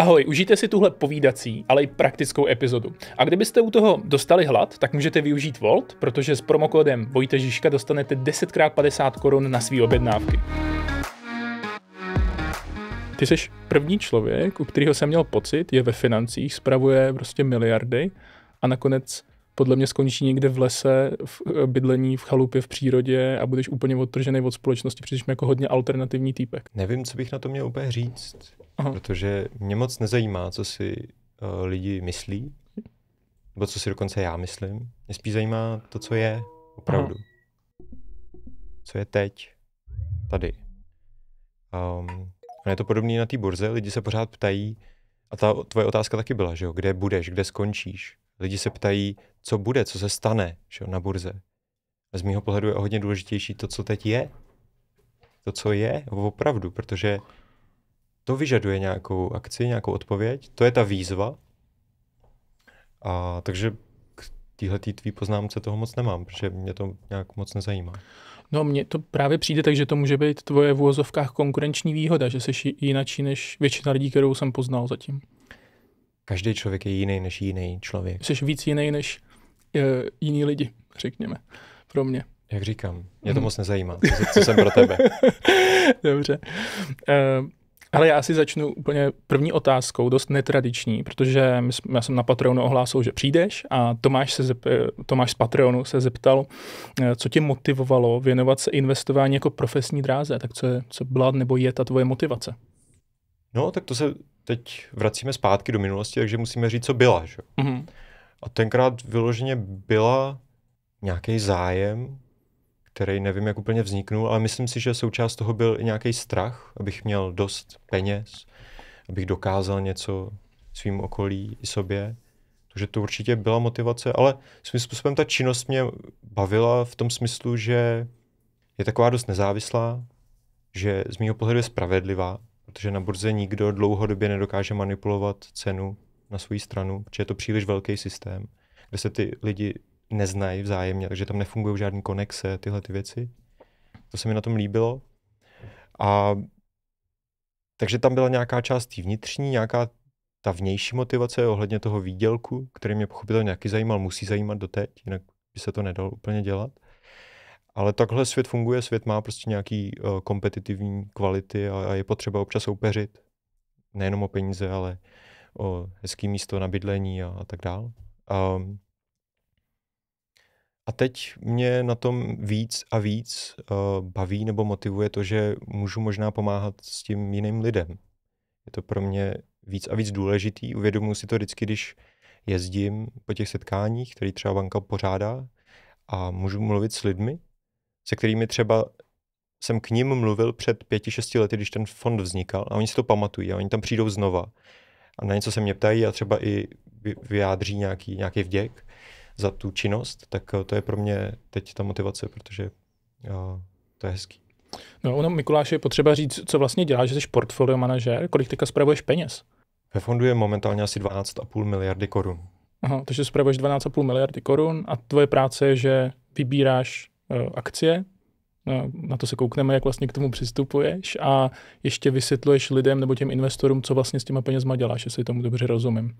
Ahoj, užijte si tuhle povídací, ale i praktickou epizodu. A kdybyste u toho dostali hlad, tak můžete využít Volt, protože s promokódem Žižka dostanete 10x50 korun na své objednávky. Ty jsi první člověk, u kterého jsem měl pocit, je ve financích, spravuje prostě miliardy a nakonec podle mě skončí někde v lese, v eh, bydlení, v chalupě, v přírodě a budeš úplně odtržený od společnosti, přijdeš jako hodně alternativní týpek. Nevím, co bych na to měl úplně říct, Aha. protože mě moc nezajímá, co si uh, lidi myslí, nebo co si dokonce já myslím. Mě spíš zajímá to, co je opravdu. Aha. Co je teď, tady. Um, ehm, a je to podobné na té burze, lidi se pořád ptají, a ta tvoje otázka taky byla, že jo, kde budeš, kde skončíš lidi se ptají, co bude, co se stane že na burze. A z mého pohledu je o hodně důležitější to, co teď je. To, co je opravdu, protože to vyžaduje nějakou akci, nějakou odpověď. To je ta výzva. A takže k téhle tvý poznámce toho moc nemám, protože mě to nějak moc nezajímá. No mně to právě přijde tak, že to může být tvoje v úvozovkách konkurenční výhoda, že jsi jinačí než většina lidí, kterou jsem poznal zatím. Každý člověk je jiný než jiný člověk. Jsi víc jiný než uh, jiní lidi, řekněme, pro mě. Jak říkám, mě to hmm. moc nezajímá, co, co jsem pro tebe. Dobře. Uh, ale já si začnu úplně první otázkou, dost netradiční, protože jsme, já jsem na Patreonu ohlásil, že přijdeš a Tomáš, se zep, eh, Tomáš z Patreonu se zeptal, eh, co tě motivovalo věnovat se investování jako profesní dráze, tak co, je, co byla nebo je ta tvoje motivace? No, tak to se teď vracíme zpátky do minulosti, takže musíme říct, co byla. Že? Mm-hmm. A tenkrát vyloženě byla nějaký zájem, který nevím, jak úplně vzniknul, ale myslím si, že součást toho byl i nějaký strach, abych měl dost peněz, abych dokázal něco svým okolí i sobě. Takže to určitě byla motivace, ale svým způsobem ta činnost mě bavila v tom smyslu, že je taková dost nezávislá, že z mého pohledu je spravedlivá, protože na burze nikdo dlouhodobě nedokáže manipulovat cenu na svou stranu, protože je to příliš velký systém, kde se ty lidi neznají vzájemně, takže tam nefungují žádný konexe, tyhle ty věci. To se mi na tom líbilo. A takže tam byla nějaká část vnitřní, nějaká ta vnější motivace ohledně toho výdělku, který mě pochopitelně nějaký zajímal, musí zajímat doteď, jinak by se to nedalo úplně dělat. Ale takhle svět funguje, svět má prostě nějaký uh, kompetitivní kvality a, a je potřeba občas soupeřit. Nejenom o peníze, ale o hezký místo na bydlení a, a tak dál. Um, a teď mě na tom víc a víc uh, baví nebo motivuje to, že můžu možná pomáhat s tím jiným lidem. Je to pro mě víc a víc důležitý. Uvědomuji si to vždycky, když jezdím po těch setkáních, které třeba banka pořádá a můžu mluvit s lidmi, se kterými třeba jsem k ním mluvil před pěti, šesti lety, když ten fond vznikal a oni si to pamatují a oni tam přijdou znova a na něco se mě ptají a třeba i vyjádří nějaký, nějaký vděk za tu činnost, tak eh, to je pro mě teď ta motivace, protože jo, eh, to je hezký. No, ono, Mikuláš, je potřeba říct, co vlastně děláš, že jsi portfolio manažer, kolik teďka spravuješ peněz? Ve fondu je momentálně asi 12,5 miliardy korun. Aha, takže spravuješ 12,5 miliardy korun a tvoje práce je, že vybíráš Eh, akcie, eh, na to se koukneme, jak vlastně k tomu přistupuješ a ještě vysvětluješ lidem nebo těm investorům, co vlastně s těma penězma děláš, jestli tomu dobře rozumím.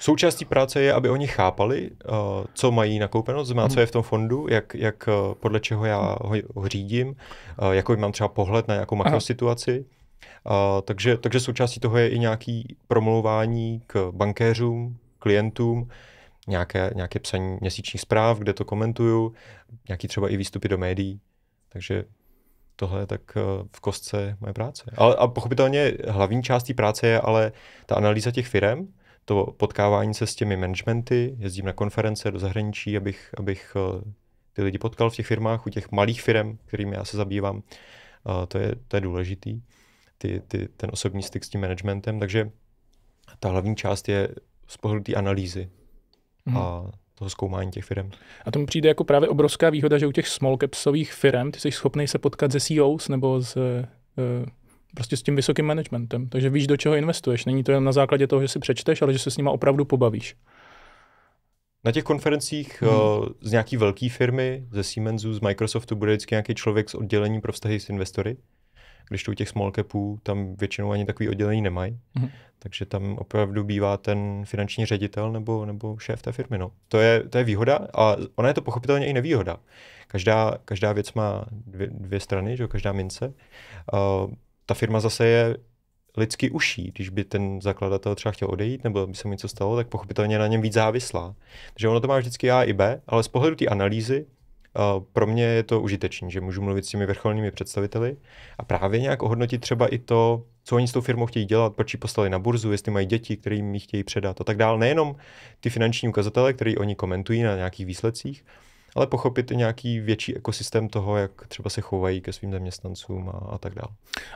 Součástí práce je, aby oni chápali, eh, co mají nakoupeno, znamená, co mhm. je v tom fondu, jak, jak podle čeho já ho, řídím, jakou mám třeba pohled na nějakou makrosituaci. situaci. Takže, takže součástí toho je i nějaký promlouvání k bankéřům, klientům, nějaké, nějaké psaní měsíčních zpráv, kde to komentuju, nějaký třeba i výstupy do médií. Takže tohle je tak eh, v kostce moje práce. Ale, a pochopitelně hlavní částí práce je ale ta analýza těch firm, to potkávání se s těmi managementy, jezdím na konference do zahraničí, abych, abych eh, ty lidi potkal v těch firmách, u těch malých firm, kterými já se zabývám. Eh, to je, to je důležitý, ty, ty, ten osobní styk s tím managementem, takže ta hlavní část je z pohledu té analýzy mm a toho zkoumání těch firm. A tomu přijde jako právě obrovská výhoda, že u těch small capsových firm ty jsi schopný se potkat se CEOs nebo s, eh, prostě s tím vysokým managementem. Takže víš, do čeho investuješ. Není to jen na základě toho, že si přečteš, ale že se s nima opravdu pobavíš. Na těch konferencích hmm. z nějaký velké firmy, ze Siemensu, z Microsoftu, bude vždycky nějaký člověk z oddělení pro vztahy s investory, když to u těch small capů tam většinou ani takový oddělení nemají. Mm-hmm. Takže tam opravdu bývá ten finanční ředitel nebo, nebo šéf té firmy. No. To, je, to je výhoda a ona je to pochopitelně i nevýhoda. Každá, každá věc má dvě, dvě strany, že? každá mince. Uh, ta firma zase je lidský uší. Když by ten zakladatel třeba chtěl odejít nebo by se mu něco stalo, tak pochopitelně na něm víc závislá. Takže ono to má vždycky A i B, ale z pohledu té analýzy pro mě je to užitečný, že můžu mluvit s těmi vrcholnými představiteli a právě nějak ohodnotit třeba i to, co oni s tou firmou chtějí dělat, proč ji poslali na burzu, jestli mají děti, které jim ji chtějí předat a tak dále. Nejenom ty finanční ukazatele, které oni komentují na nějakých výsledcích, ale pochopit i nějaký větší ekosystém toho, jak třeba se chovají ke svým zaměstnancům a, a tak dále.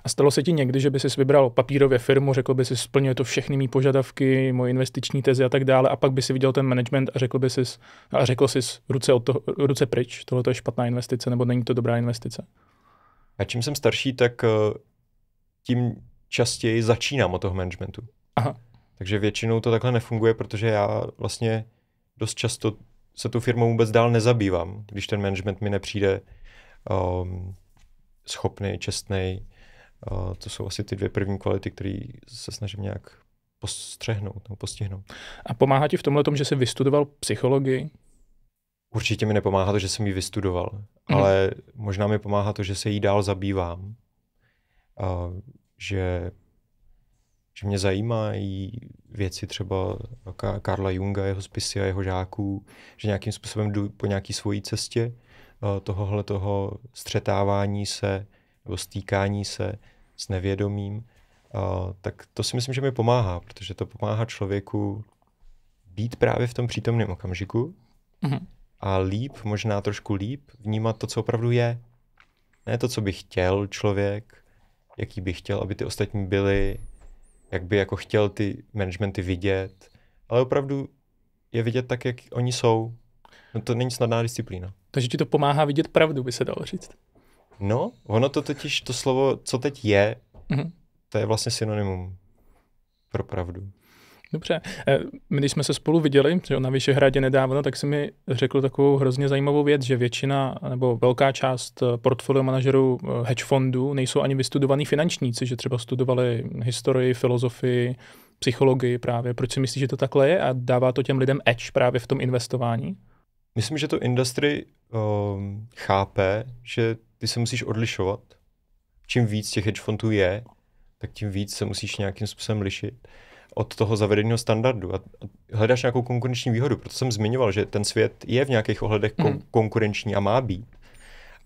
A stalo se ti někdy, že by si vybral papírově firmu, řekl by si, splňuje to všechny mý požadavky, moje investiční teze a tak dále, a pak by si viděl ten management a řekl by si, a řekl si ruce, od toho, ruce pryč, tohle je špatná investice, nebo není to dobrá investice? A čím jsem starší, tak eh, tím častěji začínám od toho managementu. Aha. Takže většinou to takhle nefunguje, protože já vlastně dost často se tu firmou vůbec dál nezabývám, když ten management mi nepřijde um, schopný, čestný. Uh, to jsou asi ty dvě první kvality, které se snažím nějak postřehnout nebo postihnout. A pomáhá ti v tomhle tom, že jsi vystudoval psychologii? Určitě mi nepomáhá to, že jsem ji vystudoval, mm. ale možná mi pomáhá to, že se jí dál zabývám. Uh, že, že mě zajímají věci třeba Karla Junga, jeho spisy a jeho žáků, že nějakým způsobem jdu po nějaký svojí cestě eh, tohohle toho střetávání se nebo stýkání se s nevědomím, eh, tak to si myslím, že mi pomáhá, protože to pomáhá člověku být právě v tom přítomném okamžiku mm-hmm. a líp, možná trošku líp, vnímat to, co opravdu je. Ne to, co by chtěl člověk, jaký by chtěl, aby ty ostatní byli, jak by jako chtěl ty managementy vidět, ale opravdu je vidět tak, jak oni jsou. No to není snadná disciplína. Takže ti to pomáhá vidět pravdu, by se dalo říct. No, ono to totiž, to slovo, co teď je, mm-hmm. to je vlastně synonymum pro pravdu. Dobře. Eh, když jsme se spolu viděli na Vyšehradě nedávno, tak si mi řekl takovou hrozně zajímavou věc, že většina nebo velká část eh, portfolio manažerů eh, hedge fondů nejsou ani vystudovaní finančníci, že třeba studovali historii, filozofii, psychologii právě. Proč si myslíš, že to takhle je a dává to těm lidem edge právě v tom investování? Myslím, že to industry um, chápe, že ty se musíš odlišovat. Čím víc těch hedge fondů je, tak tím víc se musíš nějakým způsobem lišit od toho zavedeného standardu a hledáš nějakou konkurenční výhodu. Proto jsem zmiňoval, že ten svět je v nějakých ohledech kon- mm. konkurenční a má být.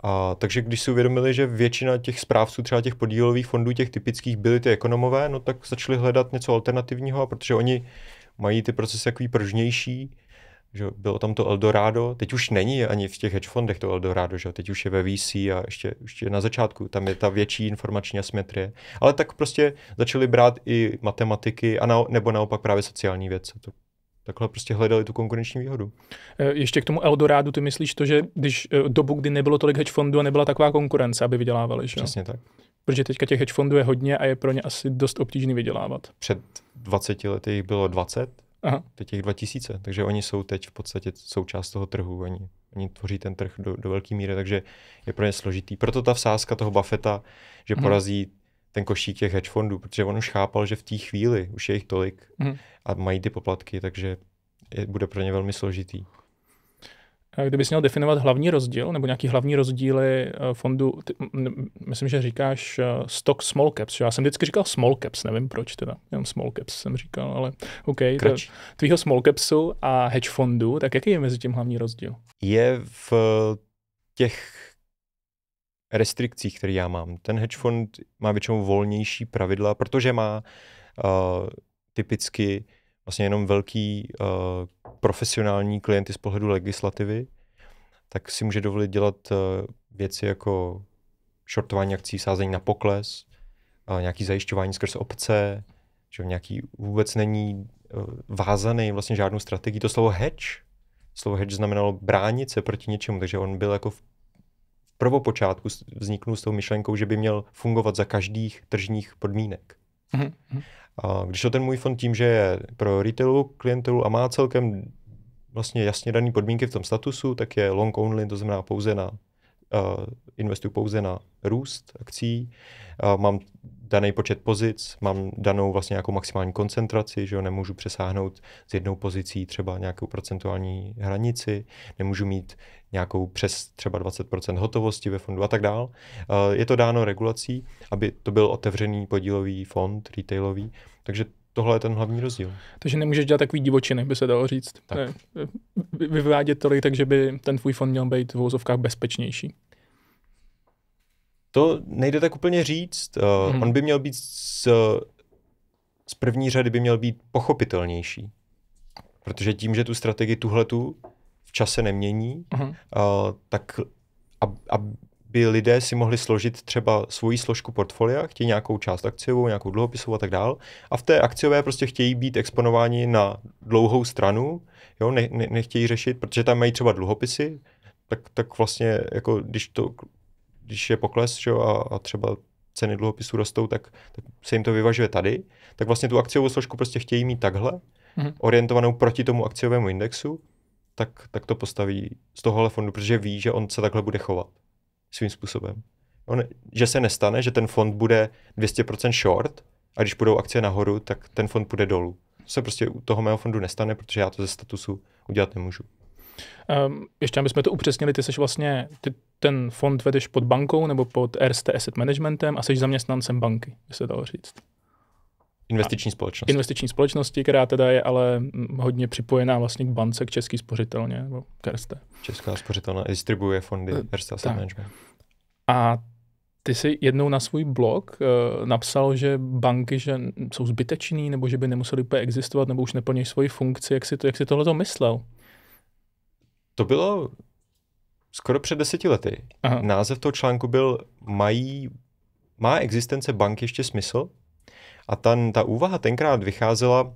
A, takže když si uvědomili, že většina těch správců třeba těch podílových fondů, těch typických, byly ty ekonomové, no tak začali hledat něco alternativního, protože oni mají ty procesy takový pržnější, že bylo tam to Eldorado, teď už není ani v těch hedge fondech to Eldorado, že teď už je ve VC a ještě, ještě na začátku, tam je ta větší informační asymetrie. Ale tak prostě začali brát i matematiky a na, nebo naopak právě sociální vědce. To, takhle prostě hledali tu konkurenční výhodu. E, ještě k tomu Eldorádu, ty myslíš to, že když e, dobu, kdy nebylo tolik hedge fondů a nebyla taková konkurence, aby vydělávali, že? Přesně tak. Protože teďka těch hedge fondů je hodně a je pro ně asi dost obtížný vydělávat. Před 20 lety jich bylo 20, Aha. To těch 2000, takže oni jsou teď v podstatě součást toho trhu, oni, oni tvoří ten trh do, do velké míry, takže je pro ně složitý. Proto ta vsázka toho Buffetta, že hmm. porazí ten košík těch hedge fondů, protože on už chápal, že v té chvíli už je jich tolik hmm. a mají ty poplatky, takže je, bude pro ně velmi složitý kdybys měl definovat hlavní rozdíl nebo nějaký hlavní rozdíly eh, fondu, ty, myslím, že říkáš eh, stock small caps, že? já jsem vždycky říkal small caps, nevím proč teda, jenom small caps jsem říkal, ale OK, tvýho small capsu a hedge fondu, tak jaký je mezi tím hlavní rozdíl? Je v eh, těch restrikcích, které já mám. Ten hedge fond má většinou volnější pravidla, protože má uh, typicky vlastně jenom velký uh, profesionální klienty z pohledu legislativy, tak si může dovolit dělat uh, věci jako shortování akcí, sázení na pokles, uh, nějaký zajišťování skrz obce, že nějaký vůbec není uh, vázaný vlastně žádnou strategii. To slovo hedge, slovo hedge znamenalo bránit se proti něčemu, takže on byl jako v prvopočátku vzniknul s tou myšlenkou, že by měl fungovat za každých tržních podmínek. Mm-hmm. A když to ten můj fond tím, že je pro retailu, klientelu a má celkem vlastně jasně dané podmínky v tom statusu, tak je long only, to znamená pouze na Eh, investuju pouze na růst akcí, eh, mám daný počet pozic, mám danou vlastně nějakou maximální koncentraci, že jo, nemůžu přesáhnout s jednou pozicí třeba nějakou procentuální hranici, nemůžu mít nějakou přes třeba 20% hotovosti ve fondu a tak dál. Eh, je to dáno regulací, aby to byl otevřený podílový fond, retailový, takže tohle je ten hlavní rozdíl. Takže nemůžeš dělat takový divočiny, by se dalo říct. Tak. vyvádět tolik, takže by ten tvůj fond měl být v vozovkách bezpečnější. To nejde tak úplně říct. Uh, hmm. On by měl být z, z první řady by měl být pochopitelnější. Protože tím, že tu strategii tuhletu v čase nemění, hmm. uh, tak a, a by lidé si mohli složit třeba svoji složku portfolia, chtějí nějakou část akciovou, nějakou dluhopisovou a tak dál. A v té akciové prostě chtějí být exponováni na dlouhou stranu, jo, ne, ne, nechtějí řešit, protože tam mají třeba dluhopisy, tak, tak vlastně, jako když, to, když je pokles že, a, a třeba ceny dluhopisů rostou, tak, tak se jim to vyvažuje tady, tak vlastně tu akciovou složku prostě chtějí mít takhle, mm-hmm. orientovanou proti tomu akciovému indexu, tak, tak to postaví z tohohle fondu, protože ví, že on se takhle bude chovat svým způsobem. On, no, že se nestane, že ten fond bude 200% short a když budou akcie nahoru, tak ten fond půjde dolů. To se prostě u toho mého fondu nestane, protože já to ze statusu udělat nemůžu. Um, ještě abychom to upřesnili, ty jsi vlastně, ty ten fond vedeš pod bankou nebo pod RST Asset Managementem a jsi zaměstnancem banky, by se dalo říct. Investiční společnosti. Investiční společnosti, která teda je ale mm, hodně připojená vlastně k bance, k České spořitelně, nebo k RST. Česká spořitelna distribuje fondy uh, eh, RST Asset tak. Management. A ty jsi jednou na svůj blog uh, napsal, že banky že jsou zbytečný, nebo že by nemuseli úplně existovat, nebo už neplní svoji funkci. Jak jsi, to, jak jsi tohle myslel? To bylo skoro před deseti lety. Aha. Název toho článku byl Mají, má existence banky ještě smysl? A ta, ta úvaha tenkrát vycházela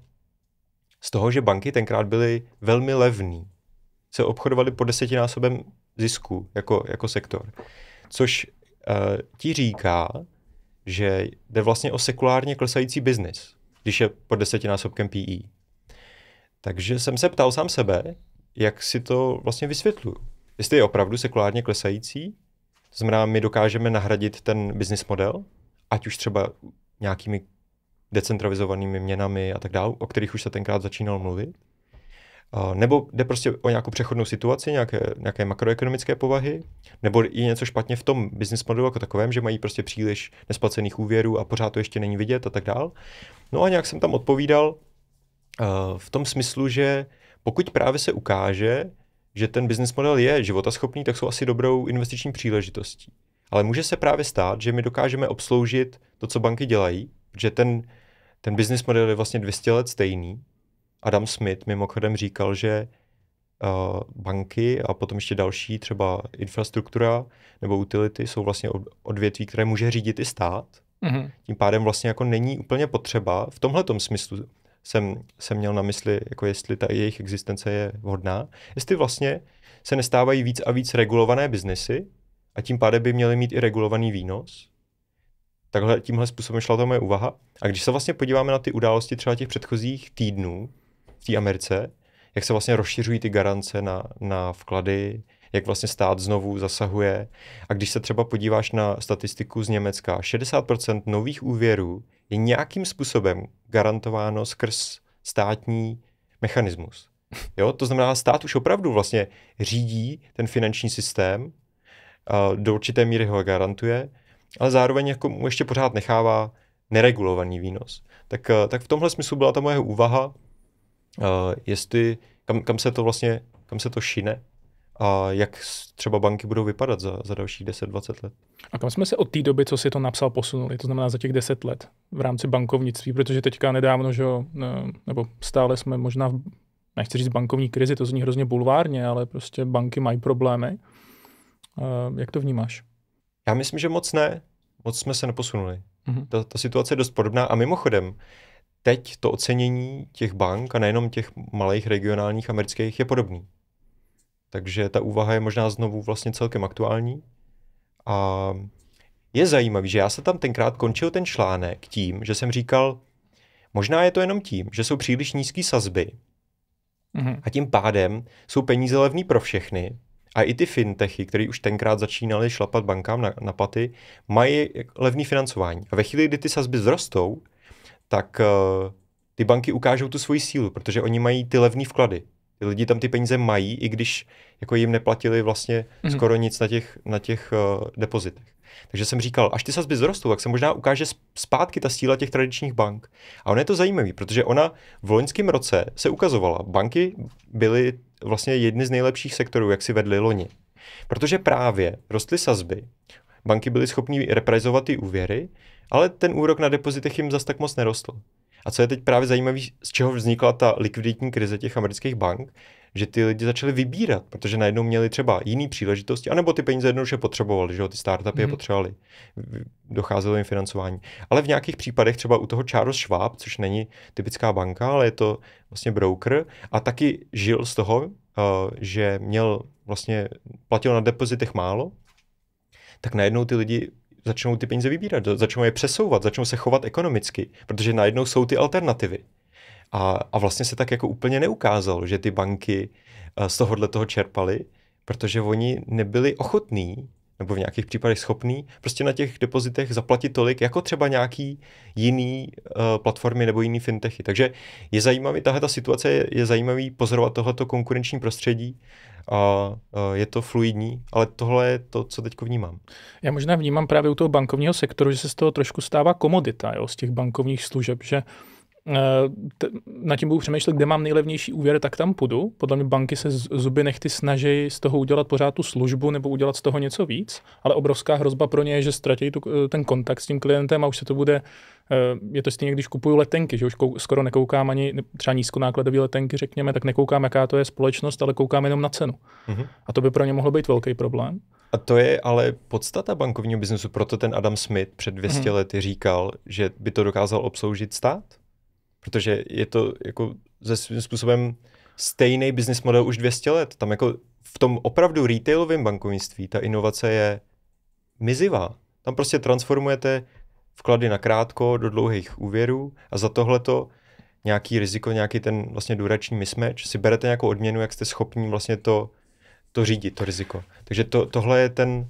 z toho, že banky tenkrát byly velmi levné, Se obchodovaly po desetinásobem zisku jako, jako sektor. Což uh, ti říká, že jde vlastně o sekulárně klesající biznis, když je pod desetinásobkem PE. Takže jsem se ptal sám sebe, jak si to vlastně vysvětluju. Jestli je opravdu sekulárně klesající, to znamená, my dokážeme nahradit ten business model, ať už třeba nějakými decentralizovanými měnami a tak dále, o kterých už se tenkrát začínal mluvit. Nebo jde prostě o nějakou přechodnou situaci, nějaké, nějaké makroekonomické povahy, nebo je něco špatně v tom business modelu jako takovém, že mají prostě příliš nesplacených úvěrů a pořád to ještě není vidět a tak dál. No a nějak jsem tam odpovídal v tom smyslu, že pokud právě se ukáže, že ten business model je životaschopný, tak jsou asi dobrou investiční příležitostí. Ale může se právě stát, že my dokážeme obsloužit to, co banky dělají, že ten ten business model je vlastně 200 let stejný. Adam Smith mimochodem říkal, že uh, banky a potom ještě další, třeba infrastruktura nebo utility, jsou vlastně odvětví, které může řídit i stát. Mm-hmm. Tím pádem vlastně jako není úplně potřeba. V tomhle smyslu jsem, jsem měl na mysli, jako jestli ta jejich existence je vhodná. Jestli vlastně se nestávají víc a víc regulované biznesy a tím pádem by měly mít i regulovaný výnos, Takhle tímhle způsobem šla ta moje úvaha. A když se vlastně podíváme na ty události třeba těch předchozích týdnů v té Americe, jak se vlastně rozšiřují ty garance na, na vklady, jak vlastně stát znovu zasahuje. A když se třeba podíváš na statistiku z Německa, 60% nových úvěrů je nějakým způsobem garantováno skrz státní mechanismus. Jo? To znamená, stát už opravdu vlastně řídí ten finanční systém, do určité míry ho garantuje ale zároveň jako mu ještě pořád nechává neregulovaný výnos. Tak, eh, tak v tomhle smyslu byla ta moje úvaha, uh, jestli, kam, kam se to vlastně, kam se to šine a jak třeba banky budou vypadat za, za dalších 10-20 let. A kam jsme se od té doby, co si to napsal, posunuli? To znamená za těch 10 let v rámci bankovnictví, protože teďka nedávno, že nebo stále jsme možná, v, nechci říct bankovní krizi, to zní hrozně bulvárně, ale prostě banky mají problémy. Eh, jak to vnímáš? Já myslím, že moc ne. Moc jsme se neposunuli. Mm-hmm. Ta, ta situace je dost podobná. A mimochodem, teď to ocenění těch bank, a nejenom těch malých regionálních amerických, je podobný. Takže ta úvaha je možná znovu vlastně celkem aktuální. A je zajímavý, že já se tam tenkrát končil ten článek tím, že jsem říkal, možná je to jenom tím, že jsou příliš nízké sazby mm-hmm. a tím pádem jsou peníze levný pro všechny a i ty fintechy, které už tenkrát začínaly šlapat bankám na, na paty, mají levný financování. A ve chvíli, kdy ty sazby vzrostou, tak uh, ty banky ukážou tu svoji sílu, protože oni mají ty levné vklady. Ty lidi tam ty peníze mají, i když jako jim neplatili vlastně mm-hmm. skoro nic na těch, na těch uh, depozitech. Takže jsem říkal, až ty sazby zrostou, tak se možná ukáže zpátky ta síla těch tradičních bank. A ono je to zajímavé, protože ona v loňském roce se ukazovala. Banky byly vlastně jedny z nejlepších sektorů, jak si vedli loni. Protože právě rostly sazby, banky byly schopní reprezovat ty úvěry, ale ten úrok na depozitech jim zas tak moc nerostl. A co je teď právě zajímavé, z čeho vznikla ta likviditní krize těch amerických bank, že ty lidi začali vybírat, protože najednou měli třeba jiné příležitosti, anebo ty peníze jednoduše potřebovali, že jo, ty startupy mm-hmm. je mhm. potřebovali, docházelo jim financování. Ale v nějakých případech, třeba u toho Charles Schwab, což není typická banka, ale je to vlastně broker, a taky žil z toho, uh, že měl vlastně, platil na depozitech málo, tak najednou ty lidi začnou ty peníze vybírat, začnou je přesouvat, začnou se chovat ekonomicky, protože najednou jsou ty alternativy. A, a vlastně se tak jako úplně neukázalo, že ty banky eh, z tohohle toho čerpaly, protože oni nebyli ochotní nebo v nějakých případech schopný prostě na těch depozitech zaplatit tolik, jako třeba nějaký jiný uh, platformy nebo jiný fintechy. Takže je zajímavý, tahle ta situace je, je zajímavý pozorovat tohleto konkurenční prostředí a uh, je to fluidní, ale tohle je to, co teď vnímám. Já možná vnímám právě u toho bankovního sektoru, že se z toho trošku stává komodita, jo, z těch bankovních služeb, že uh, Eh, na tím budu přemýšlet, kde mám nejlevnější úvěr, tak tam půjdu. Podle mě banky se zuby nechty snaží z toho udělat pořád tu službu nebo udělat z toho něco víc, ale obrovská hrozba pro ně je, že ztratí tu, eh, ten kontakt s tím klientem a už se to bude, eh, je to stejně, když kupuju letenky, že už kou, skoro nekoukám ani třeba nízkonákladové letenky, řekněme, tak nekoukám, jaká to je společnost, ale koukám jenom na cenu. Mm-hmm. A to by pro ně mohlo být velký problém. A to je ale podstata bankovního biznesu, proto ten Adam Smith před 200 mm-hmm. lety říkal, že by to dokázal obsloužit stát? protože je to jako ze svým způsobem stejný business model už 200 let. Tam jako v tom opravdu retailovém bankovnictví ta inovace je mizivá. Tam prostě transformujete vklady na krátko do dlouhých úvěrů a za tohleto nějaký riziko, nějaký ten vlastně durační mismatch, si berete nějakou odměnu, jak jste schopni vlastně to, to řídit, to riziko. Takže to, tohle je ten,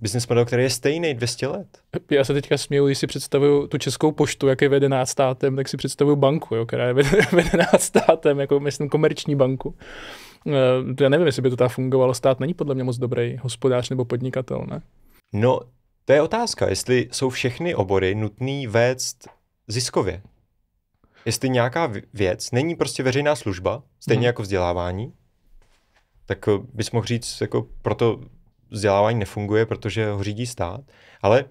business model, který je stejný 200 let. Já se teďka směju, když si představuju tu českou poštu, jak je vedená státem, tak si představuju banku, jo, která je vedená státem, jako myslím komerční banku. Eh, já nevím, jestli by to tak fungovalo. Stát není podle mě moc dobrý hospodář nebo podnikatel, ne? No, to je otázka, jestli jsou všechny obory nutný vést ziskově. Jestli nějaká věc není prostě veřejná služba, stejně hmm. jako vzdělávání, tak eh, bys mohl říct, jako proto vzdělávání nefunguje, protože ho řídí stát. Ale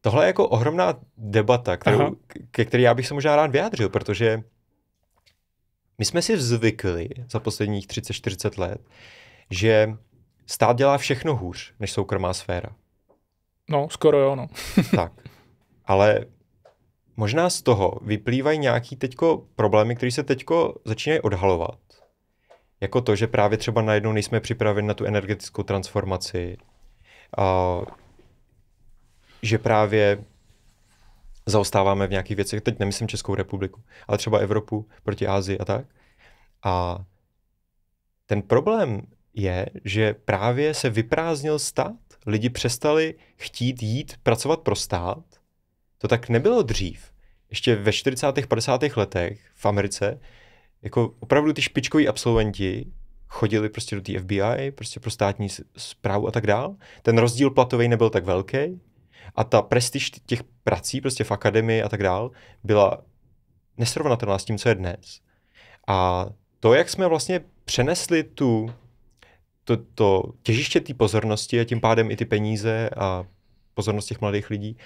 tohle je jako ohromná debata, kterou, ke které já bych se možná rád vyjádřil, protože my jsme si zvykli za posledních 30-40 let, že stát dělá všechno hůř než soukromá sféra. No, skoro jo, no. tak. Ale možná z toho vyplývají nějaký teďko problémy, které se teďko začínají odhalovat jako to, že právě třeba najednou nejsme připraveni na tu energetickou transformaci, a, že právě zaostáváme v nějakých věcech, teď nemyslím Českou republiku, ale třeba Evropu proti Ázii a tak. A ten problém je, že právě se vyprázdnil stát. Lidi přestali chtít jít pracovat pro stát. To tak nebylo dřív. Ještě ve 40. 50. letech v Americe jako opravdu ty špičkoví absolventi chodili prostě do té FBI, prostě pro státní zprávu a tak dál. Ten rozdíl platový nebyl tak velký a ta prestiž těch prací prostě v akademii a tak dál byla nesrovnatelná s tím, co je dnes. A to, jak jsme vlastně přenesli tu, to, to těžiště té pozornosti a tím pádem i ty peníze a pozornost těch mladých lidí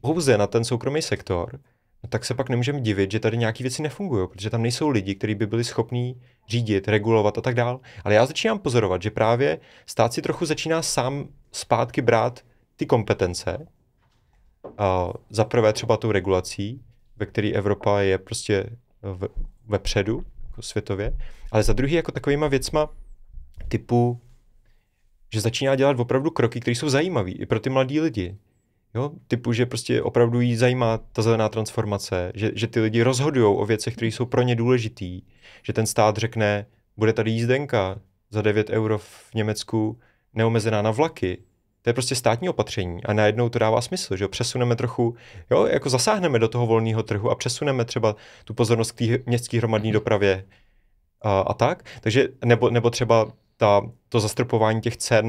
pouze na ten soukromý sektor, No tak se pak nemůžeme divit, že tady nějaké věci nefungují, protože tam nejsou lidi, kteří by byli schopní řídit, regulovat a tak dál. Ale já začínám pozorovat, že právě stát si trochu začíná sám zpátky brát ty kompetence, a za prvé třeba tou regulací, ve které Evropa je prostě ve vepředu jako světově, ale za druhý jako takovýma věcma typu, že začíná dělat opravdu kroky, které jsou zajímavé i pro ty mladí lidi. Jo, typu, že prostě opravdu jí zajímá ta zelená transformace, že, že ty lidi rozhodují o věcech, které jsou pro ně důležitý, že ten stát řekne, bude tady jízdenka za 9 euro v Německu, neomezená na vlaky. To je prostě státní opatření a najednou to dává smysl, že jo? přesuneme trochu, jo, jako zasáhneme do toho volného trhu a přesuneme třeba tu pozornost k té městské hromadné mhm. dopravě a, a tak. Takže, nebo, nebo třeba ta, to zastropování těch cen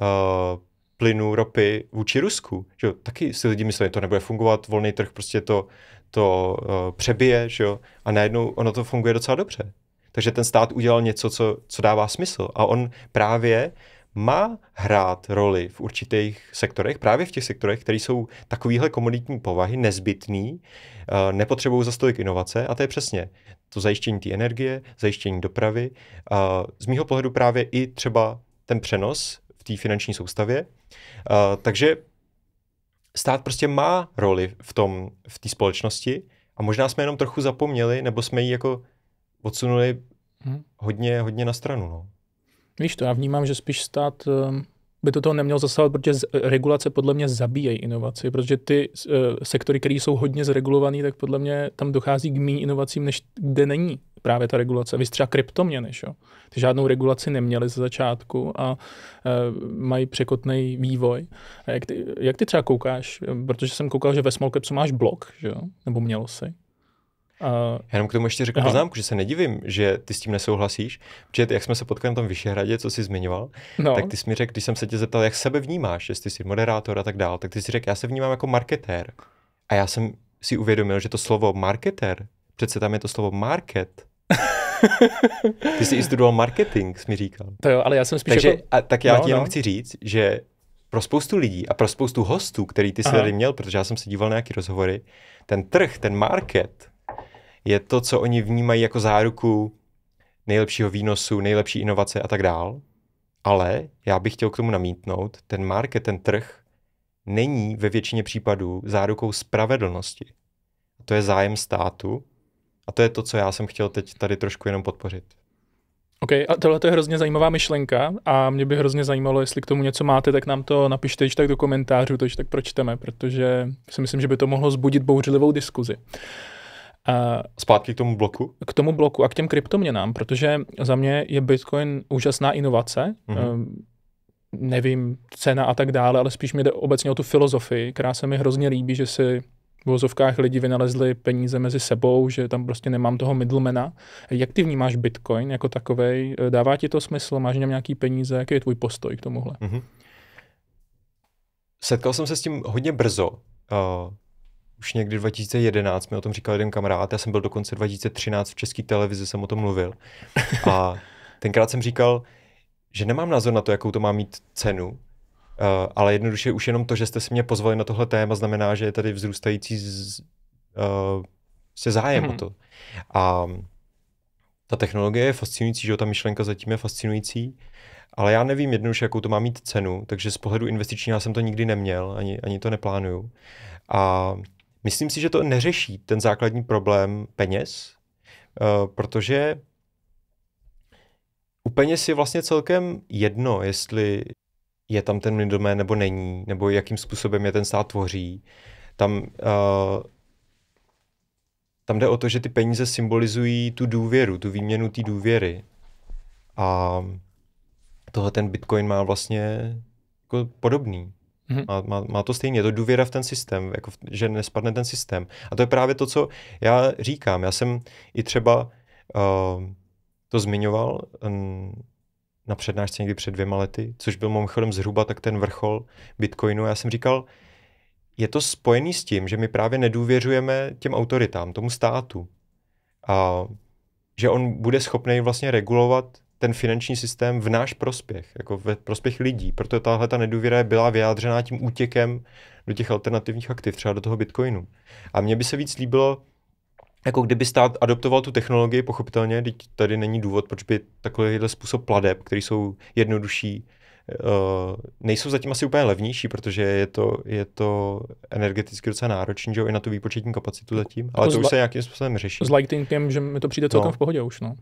uh, plynu, ropy vůči Rusku. Že jo? Taky si lidi mysleli, to nebude fungovat, volný trh prostě to, to uh, přebije, že jo? a najednou ono to funguje docela dobře. Takže ten stát udělal něco, co, co dává smysl. A on právě má hrát roli v určitých sektorech, právě v těch sektorech, které jsou takovýhle komoditní povahy, nezbytný, eh, nepotřebují za stolik inovace a to je přesně to zajištění té energie, zajištění dopravy. Eh, z mýho pohledu právě i třeba ten přenos té finanční soustavě. Eh, takže stát prostě má roli v tom, v té společnosti a možná jsme jenom trochu zapomněli, nebo jsme ji jako odsunuli hmm. hodně, hodně na stranu. No. Víš to, já vnímám, že spíš stát ehm, by to toho neměl zasahovat, protože z, eh, regulace podle mě zabíjejí inovaci, protože ty eh, sektory, které jsou hodně zregulované, tak podle mě tam dochází k méně inovacím, než kde není právě ta regulace. Vy třeba kryptoměny, že? ty žádnou regulaci neměly ze začátku a e, mají překotný vývoj. A jak, ty, jak ty třeba koukáš, protože jsem koukal, že ve Small Capsu máš blok, že nebo měl A... Já Jenom k tomu ještě řeknu aha. poznámku, že se nedivím, že ty s tím nesouhlasíš, protože jak jsme se potkali na tom Vyšehradě, co jsi zmiňoval, no. tak ty jsi mi řekl, když jsem se tě zeptal, jak sebe vnímáš, jestli jsi moderátor a tak dál, tak ty jsi řekl, já se vnímám jako marketér. A já jsem si uvědomil, že to slovo marketer přece tam je to slovo market, Ty jsi i studoval marketing, jsi mi říkal. To jo, ale já jsem spíš Takže, jako... a, tak já no, ti jenom no. chci říct, že pro spoustu lidí a pro spoustu hostů, který ty jsi tady měl, protože já jsem se díval na nějaké rozhovory, ten trh, ten market je to, co oni vnímají jako záruku nejlepšího výnosu, nejlepší inovace a tak dál. Ale já bych chtěl k tomu namítnout, ten market, ten trh není ve většině případů zárukou spravedlnosti. To je zájem státu a to je to, co já jsem chtěl teď tady trošku jenom podpořit. OK, a tohle je hrozně zajímavá myšlenka a mě by hrozně zajímalo, jestli k tomu něco máte, tak nám to napište tak do komentářů, to tak pročteme, protože si myslím, že by to mohlo zbudit bouřlivou diskuzi. Uh, Zpátky k tomu bloku? K tomu bloku a k těm kryptoměnám, protože za mě je Bitcoin úžasná inovace. Mm-hmm. Uh, nevím, cena a tak dále, ale spíš mi jde obecně o tu filozofii, která se mi hrozně líbí, že si v vozovkách lidi vynalezli peníze mezi sebou, že tam prostě nemám toho middlemana. Jak ty vnímáš Bitcoin jako takový? Dává ti to smysl? Máš něm nějaký peníze? Jaký je tvůj postoj k tomuhle? Mm-hmm. Setkal jsem se s tím hodně brzo. Uh, už někdy 2011 mi o tom říkal jeden kamarád, já jsem byl dokonce 2013 v české televizi, jsem o tom mluvil. A tenkrát jsem říkal, že nemám názor na to, jakou to má mít cenu, Eh, ale jednoduše už jenom to, že jste si mě pozvali na tohle téma, znamená, že je tady vzrůstající z, uh, se zájem mm-hmm. o mhm. to. A ta technologie je fascinující, že ta myšlenka zatím je fascinující, ale já nevím jednoduše, jakou to má mít cenu, takže z pohledu investičního já jsem to nikdy neměl, ani, ani to neplánuju. A myslím si, že to neřeší ten základní problém peněz, uh, protože u peněz je vlastně celkem jedno, jestli je tam ten lidomé nebo není, nebo jakým způsobem je ten stát tvoří. Tam, uh, tam jde o to, že ty peníze symbolizují tu důvěru, tu výměnu té důvěry. A tohle ten Bitcoin má vlastně jako podobný. Mm-hmm. Má, má, má to stejně, je to důvěra v ten systém, jako v, že nespadne ten systém. A to je právě to, co já říkám. Já jsem i třeba uh, to zmiňoval um, na přednášce někdy před dvěma lety, což byl mimochodem zhruba tak ten vrchol Bitcoinu. Já jsem říkal, je to spojený s tím, že my právě nedůvěřujeme těm autoritám, tomu státu. A že on bude schopný vlastně regulovat ten finanční systém v náš prospěch, jako ve prospěch lidí. Proto tahle ta nedůvěra byla vyjádřená tím útěkem do těch alternativních aktiv, třeba do toho Bitcoinu. A mně by se víc líbilo, jako kdyby stát adoptoval tu technologii, pochopitelně, teď tady není důvod, proč by takovýhle způsob pladeb, který jsou jednodušší, Uh, nejsou zatím asi úplně levnější, protože je to, je to energeticky docela náročný, že jo, i na tu výpočetní kapacitu zatím, ale to, jako to už se nějakým způsobem řeší. S lightingem, že mi to přijde celkem no. v pohodě už, no.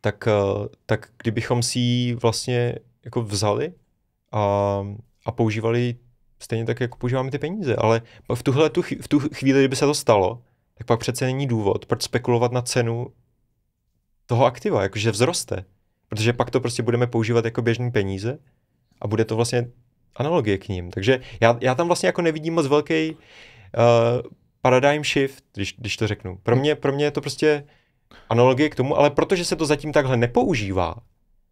Tak, uh, tak kdybychom si ji vlastně jako vzali a, a používali stejně tak, jako používáme ty peníze, ale v, tuhle tu, v tu chvíli, kdyby se to stalo, tak pak přece není důvod, proč spekulovat na cenu toho aktiva, jakože vzroste. Protože pak to prostě budeme používat jako běžné peníze a bude to vlastně analogie k ním. Takže já, já tam vlastně jako nevidím moc velký uh, paradigm shift, když, když to řeknu. Pro mě, pro mě je to prostě analogie k tomu, ale protože se to zatím takhle nepoužívá,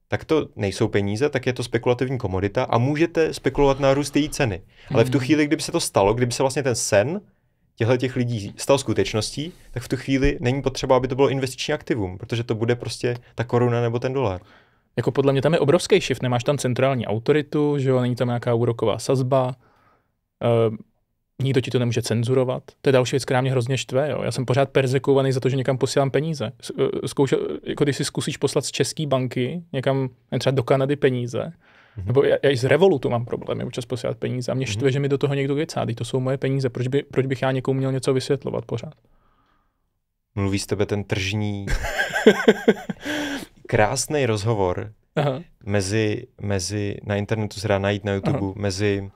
tak to nejsou peníze, tak je to spekulativní komodita a můžete spekulovat na růst její ceny. Ale v tu hmm. chvíli, kdyby se to stalo, kdyby se vlastně ten sen těchto těch lidí stal skutečností, tak v tu chvíli není potřeba, aby to bylo investiční aktivum, protože to bude prostě ta koruna nebo ten dolar. Jako podle mě tam je obrovský shift, nemáš tam centrální autoritu, že jo, není tam nějaká úroková sazba, uh, nikdo ti to nemůže cenzurovat. To je další věc, která mě hrozně štve. Jo. Já jsem pořád perzekovaný za to, že někam posílám peníze. Eh, zkoušel, jako když si zkusíš poslat z české banky někam třeba do Kanady peníze, Mm-hmm. Nebo já, já i z Revolutu mám problémy občas posílat peníze a mě mm-hmm. že mi do toho někdo kecá. to jsou moje peníze, proč, by, proč bych já někomu měl něco vysvětlovat pořád? Mluví s tebe ten tržní krásný rozhovor Aha. Mezi, mezi, na internetu se dá najít na YouTube, Aha. mezi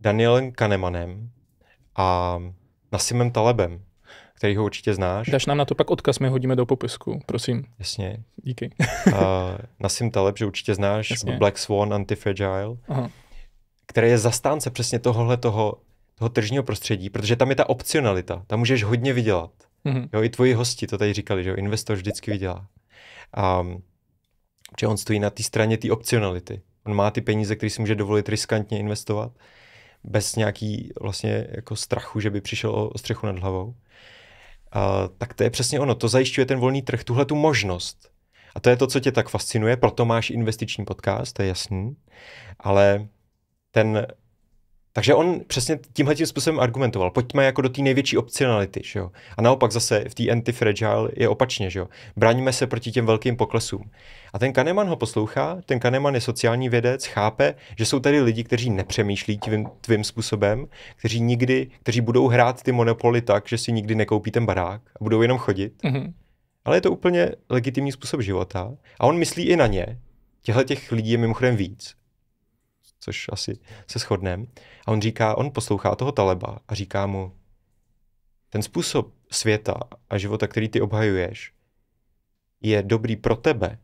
Danielem Kanemanem a Nasimem Talebem který ho určitě znáš. Dáš nám na to pak odkaz, my hodíme do popisku, prosím. Jasně. Díky. uh, eh, Nasim Taleb, že určitě znáš, Jasně. Black Swan, Antifragile, Aha. který je zastánce přesně tohohle toho, toho tržního prostředí, protože tam je ta opcionalita, tam můžeš hodně vydělat. Mm-hmm. Jo, i tvoji hosti to tady říkali, že jo, investor vždycky vydělá. Um, že on stojí na té straně té opcionality. On má ty peníze, které si může dovolit riskantně investovat bez nějaký vlastně jako strachu, že by přišel o střechu nad hlavou tak to je přesně ono. To zajišťuje ten volný trh, tuhle tu možnost. A to je to, co tě tak fascinuje, proto máš investiční podcast, to je jasný. Ale ten takže on přesně tímhle tím způsobem argumentoval. Pojďme jako do té největší opcionality. Že jo? A naopak zase v té antifragile je opačně. Že jo? Bráníme se proti těm velkým poklesům. A ten Kahneman ho poslouchá, ten Kahneman je sociální vědec, chápe, že jsou tady lidi, kteří nepřemýšlí tvým, tvým způsobem, kteří nikdy, kteří budou hrát ty monopoly tak, že si nikdy nekoupí ten barák a budou jenom chodit. Mm-hmm. Ale je to úplně legitimní způsob života. A on myslí i na ně. Těchto těch lidí je mimochodem víc což asi se shodneme. A on říká, on poslouchá toho Taleba a říká mu, ten způsob světa a života, který ty obhajuješ, je dobrý pro tebe,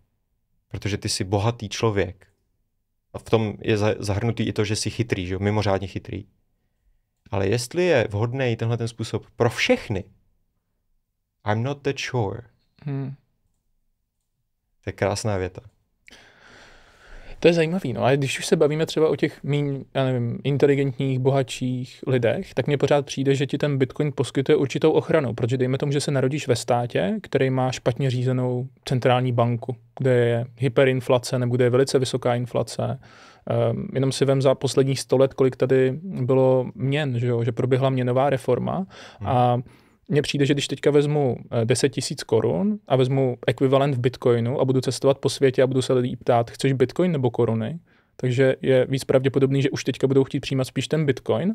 protože ty jsi bohatý člověk. A v tom je zahrnutý i to, že jsi chytrý, že jo? mimořádně chytrý. Ale jestli je vhodný tenhle ten způsob pro všechny, I'm not that sure. Hmm. To je krásná věta. To je zajímavý, no a když už se bavíme třeba o těch míň, já nevím, inteligentních, bohatších lidech, tak mně pořád přijde, že ti ten Bitcoin poskytuje určitou ochranu, protože dejme tomu, že se narodíš ve státě, který má špatně řízenou centrální banku, kde je hyperinflace nebo kde je velice vysoká inflace. Um, jenom si vem za posledních 100 let, kolik tady bylo měn, že, jo? že proběhla měnová reforma hmm. a mně přijde, že když teďka vezmu 10 eh, tisíc korun a vezmu ekvivalent v bitcoinu a budu cestovat po světě a budu se lidí ptát, chceš bitcoin nebo koruny, takže je víc pravděpodobný, že už teďka budou chtít přijímat spíš ten bitcoin.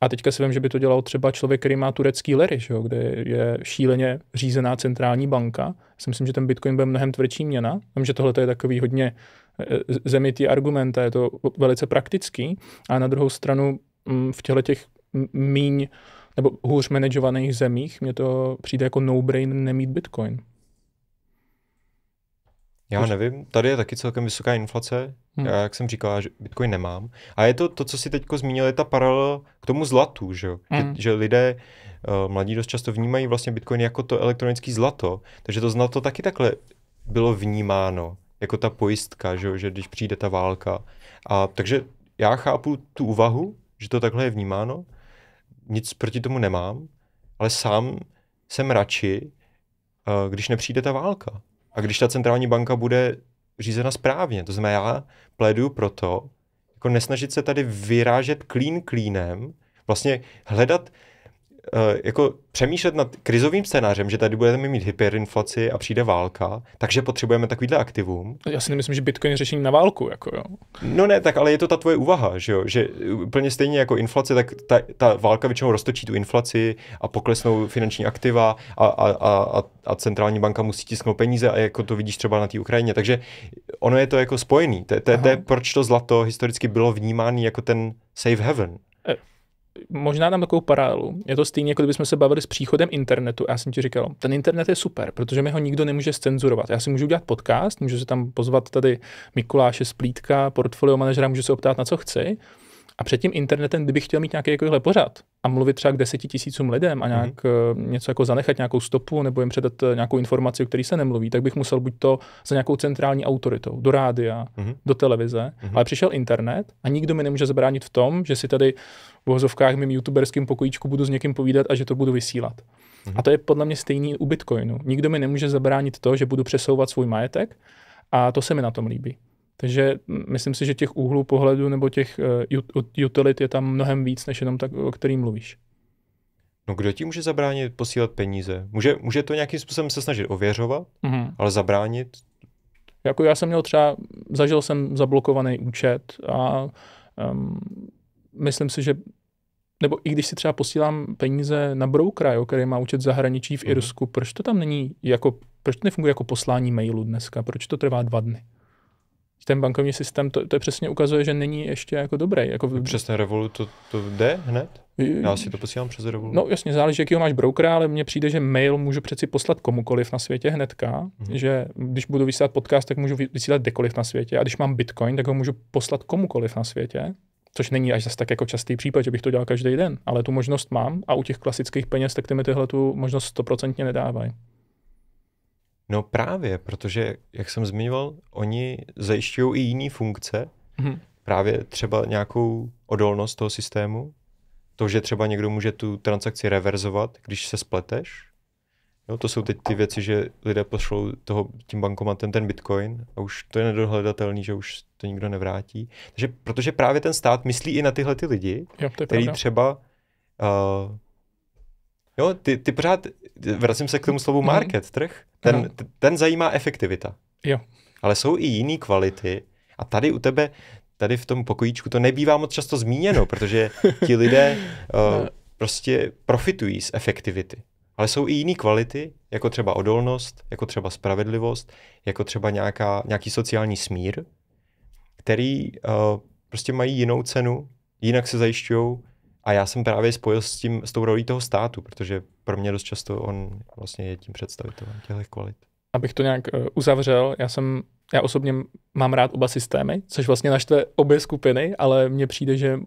A teďka si vím, že by to dělal třeba člověk, který má turecký lery, že jo, kde je šíleně řízená centrální banka. Já si myslím, že ten bitcoin bude mnohem tvrdší měna. Vím, že tohle je takový hodně eh, zemitý argument a je to velice praktický. A na druhou stranu mm, v těchto těch míň nebo hůř manažovaných zemích, mně to přijde jako no-brain nemít Bitcoin. Já nevím, tady je taky celkem vysoká inflace, hmm. já, jak jsem říkal, že Bitcoin nemám. A je to to, co si teď zmínil, je ta paralela k tomu zlatu, že, hmm. že, že lidé, uh, mladí dost často vnímají vlastně Bitcoin jako to elektronické zlato, takže to zlato taky takhle bylo vnímáno, jako ta pojistka, že, že když přijde ta válka. A takže já chápu tu úvahu, že to takhle je vnímáno, nic proti tomu nemám, ale sám jsem radši, eh, když nepřijde ta válka. A když ta centrální banka bude řízena správně. To znamená, já pléduju proto, jako nesnažit se tady vyrážet klín clean klínem, vlastně hledat, Eh, jako přemýšlet nad krizovým scénářem, že tady budeme mít hyperinflaci a přijde válka, takže potřebujeme takovýhle aktivum. Já si nemyslím, že Bitcoin je řešení na válku. Jako jo. No ne, tak ale je to ta tvoje úvaha, že, jo? že úplně stejně jako inflace, tak ta, ta válka většinou roztočí tu inflaci a poklesnou finanční aktiva a, a, a, a centrální banka musí tisknout peníze a jako to vidíš třeba na té Ukrajině. Takže ono je to jako spojený. To je proč to zlato historicky bylo vnímáno jako ten safe haven možná tam takovou paralelu. Je to stejně, jako kdybychom se bavili s příchodem internetu. Já jsem ti říkal, ten internet je super, protože mi ho nikdo nemůže scenzurovat. Já si můžu udělat podcast, můžu se tam pozvat tady Mikuláše Plítka, portfolio manažera, můžu se optát na co chci a před tím internetem, kdybych chtěl mít nějaký takovýhle pořad a mluvit třeba k deseti tisícům lidem a nějak mm-hmm. něco jako zanechat nějakou stopu nebo jim předat eh, nějakou informaci, o který se nemluví, tak bych musel buď to za nějakou centrální autoritou, do rádia, mm-hmm. do televize, mm-hmm. ale přišel internet a nikdo mi nemůže zabránit v tom, že si tady v hozovkách mým youtuberským pokojíčku budu s někým povídat a že to budu vysílat. Mm-hmm. A to je podle mě stejný u Bitcoinu. Nikdo mi nemůže zabránit to, že budu přesouvat svůj majetek a to se mi na tom líbí. Takže myslím si, že těch úhlů pohledu nebo těch eh, utility je tam mnohem víc, než jenom tak, o kterým mluvíš. No kdo ti může zabránit posílat peníze? Může, může to nějakým způsobem se snažit ověřovat, mm-hmm. ale zabránit? Jako já jsem měl třeba, zažil jsem zablokovaný účet a um, myslím si, že nebo i když si třeba posílám peníze na broukra, jo, který má účet zahraničí v mhm. Irsku, mm-hmm. proč to tam není jako, proč to nefunguje jako poslání mailu dneska, proč to trvá dva dny? ten bankovní systém, to, to přesně ukazuje, že není ještě jako dobrý. Jako... No přes ten Revolut to, to jde hned? Já si to posílám přes Revolut. No jasně, záleží, jakýho máš brokera, ale mně přijde, že mail můžu přeci poslat komukoliv na světě hnedka, mm-hmm. že když budu vysílat podcast, tak můžu vysílat kdekoliv na světě a když mám Bitcoin, tak ho můžu poslat komukoliv na světě, což není až zase tak jako častý případ, že bych to dělal každý den, ale tu možnost mám a u těch klasických peněz, tak ty mi tyhle tu možnost stoprocentně nedávají. No právě, protože, jak jsem zmiňoval, oni zajišťují i jiné funkce, hmm. právě třeba nějakou odolnost toho systému, to, že třeba někdo může tu transakci reverzovat, když se spleteš. Jo, to jsou teď ty věci, že lidé pošlou toho, tím bankomatem ten bitcoin a už to je nedohledatelný, že už to nikdo nevrátí. Takže, protože právě ten stát myslí i na tyhle ty lidi, jo, který pravda. třeba uh, Jo, ty, ty pořád, vracím se k tomu slovu mhm. market, mm. trh. Ten, ten zajímá efektivita. Jo. Ale jsou i jiné kvality. A tady u tebe, tady v tom pokojíčku, to nebývá moc často zmíněno, protože ti lidé uh, prostě profitují z efektivity. Ale jsou i jiné kvality, jako třeba odolnost, jako třeba spravedlivost, jako třeba nějaká, nějaký sociální smír, který uh, prostě mají jinou cenu, jinak se zajišťují a já jsem právě spojil s, tím, s tou rolí toho státu, protože pro mě dost často on vlastně je tím představitelem těchto kvalit. Abych to nějak eh, uzavřel, já jsem, já osobně mám rád oba systémy, což vlastně naštve obě skupiny, ale mně přijde, že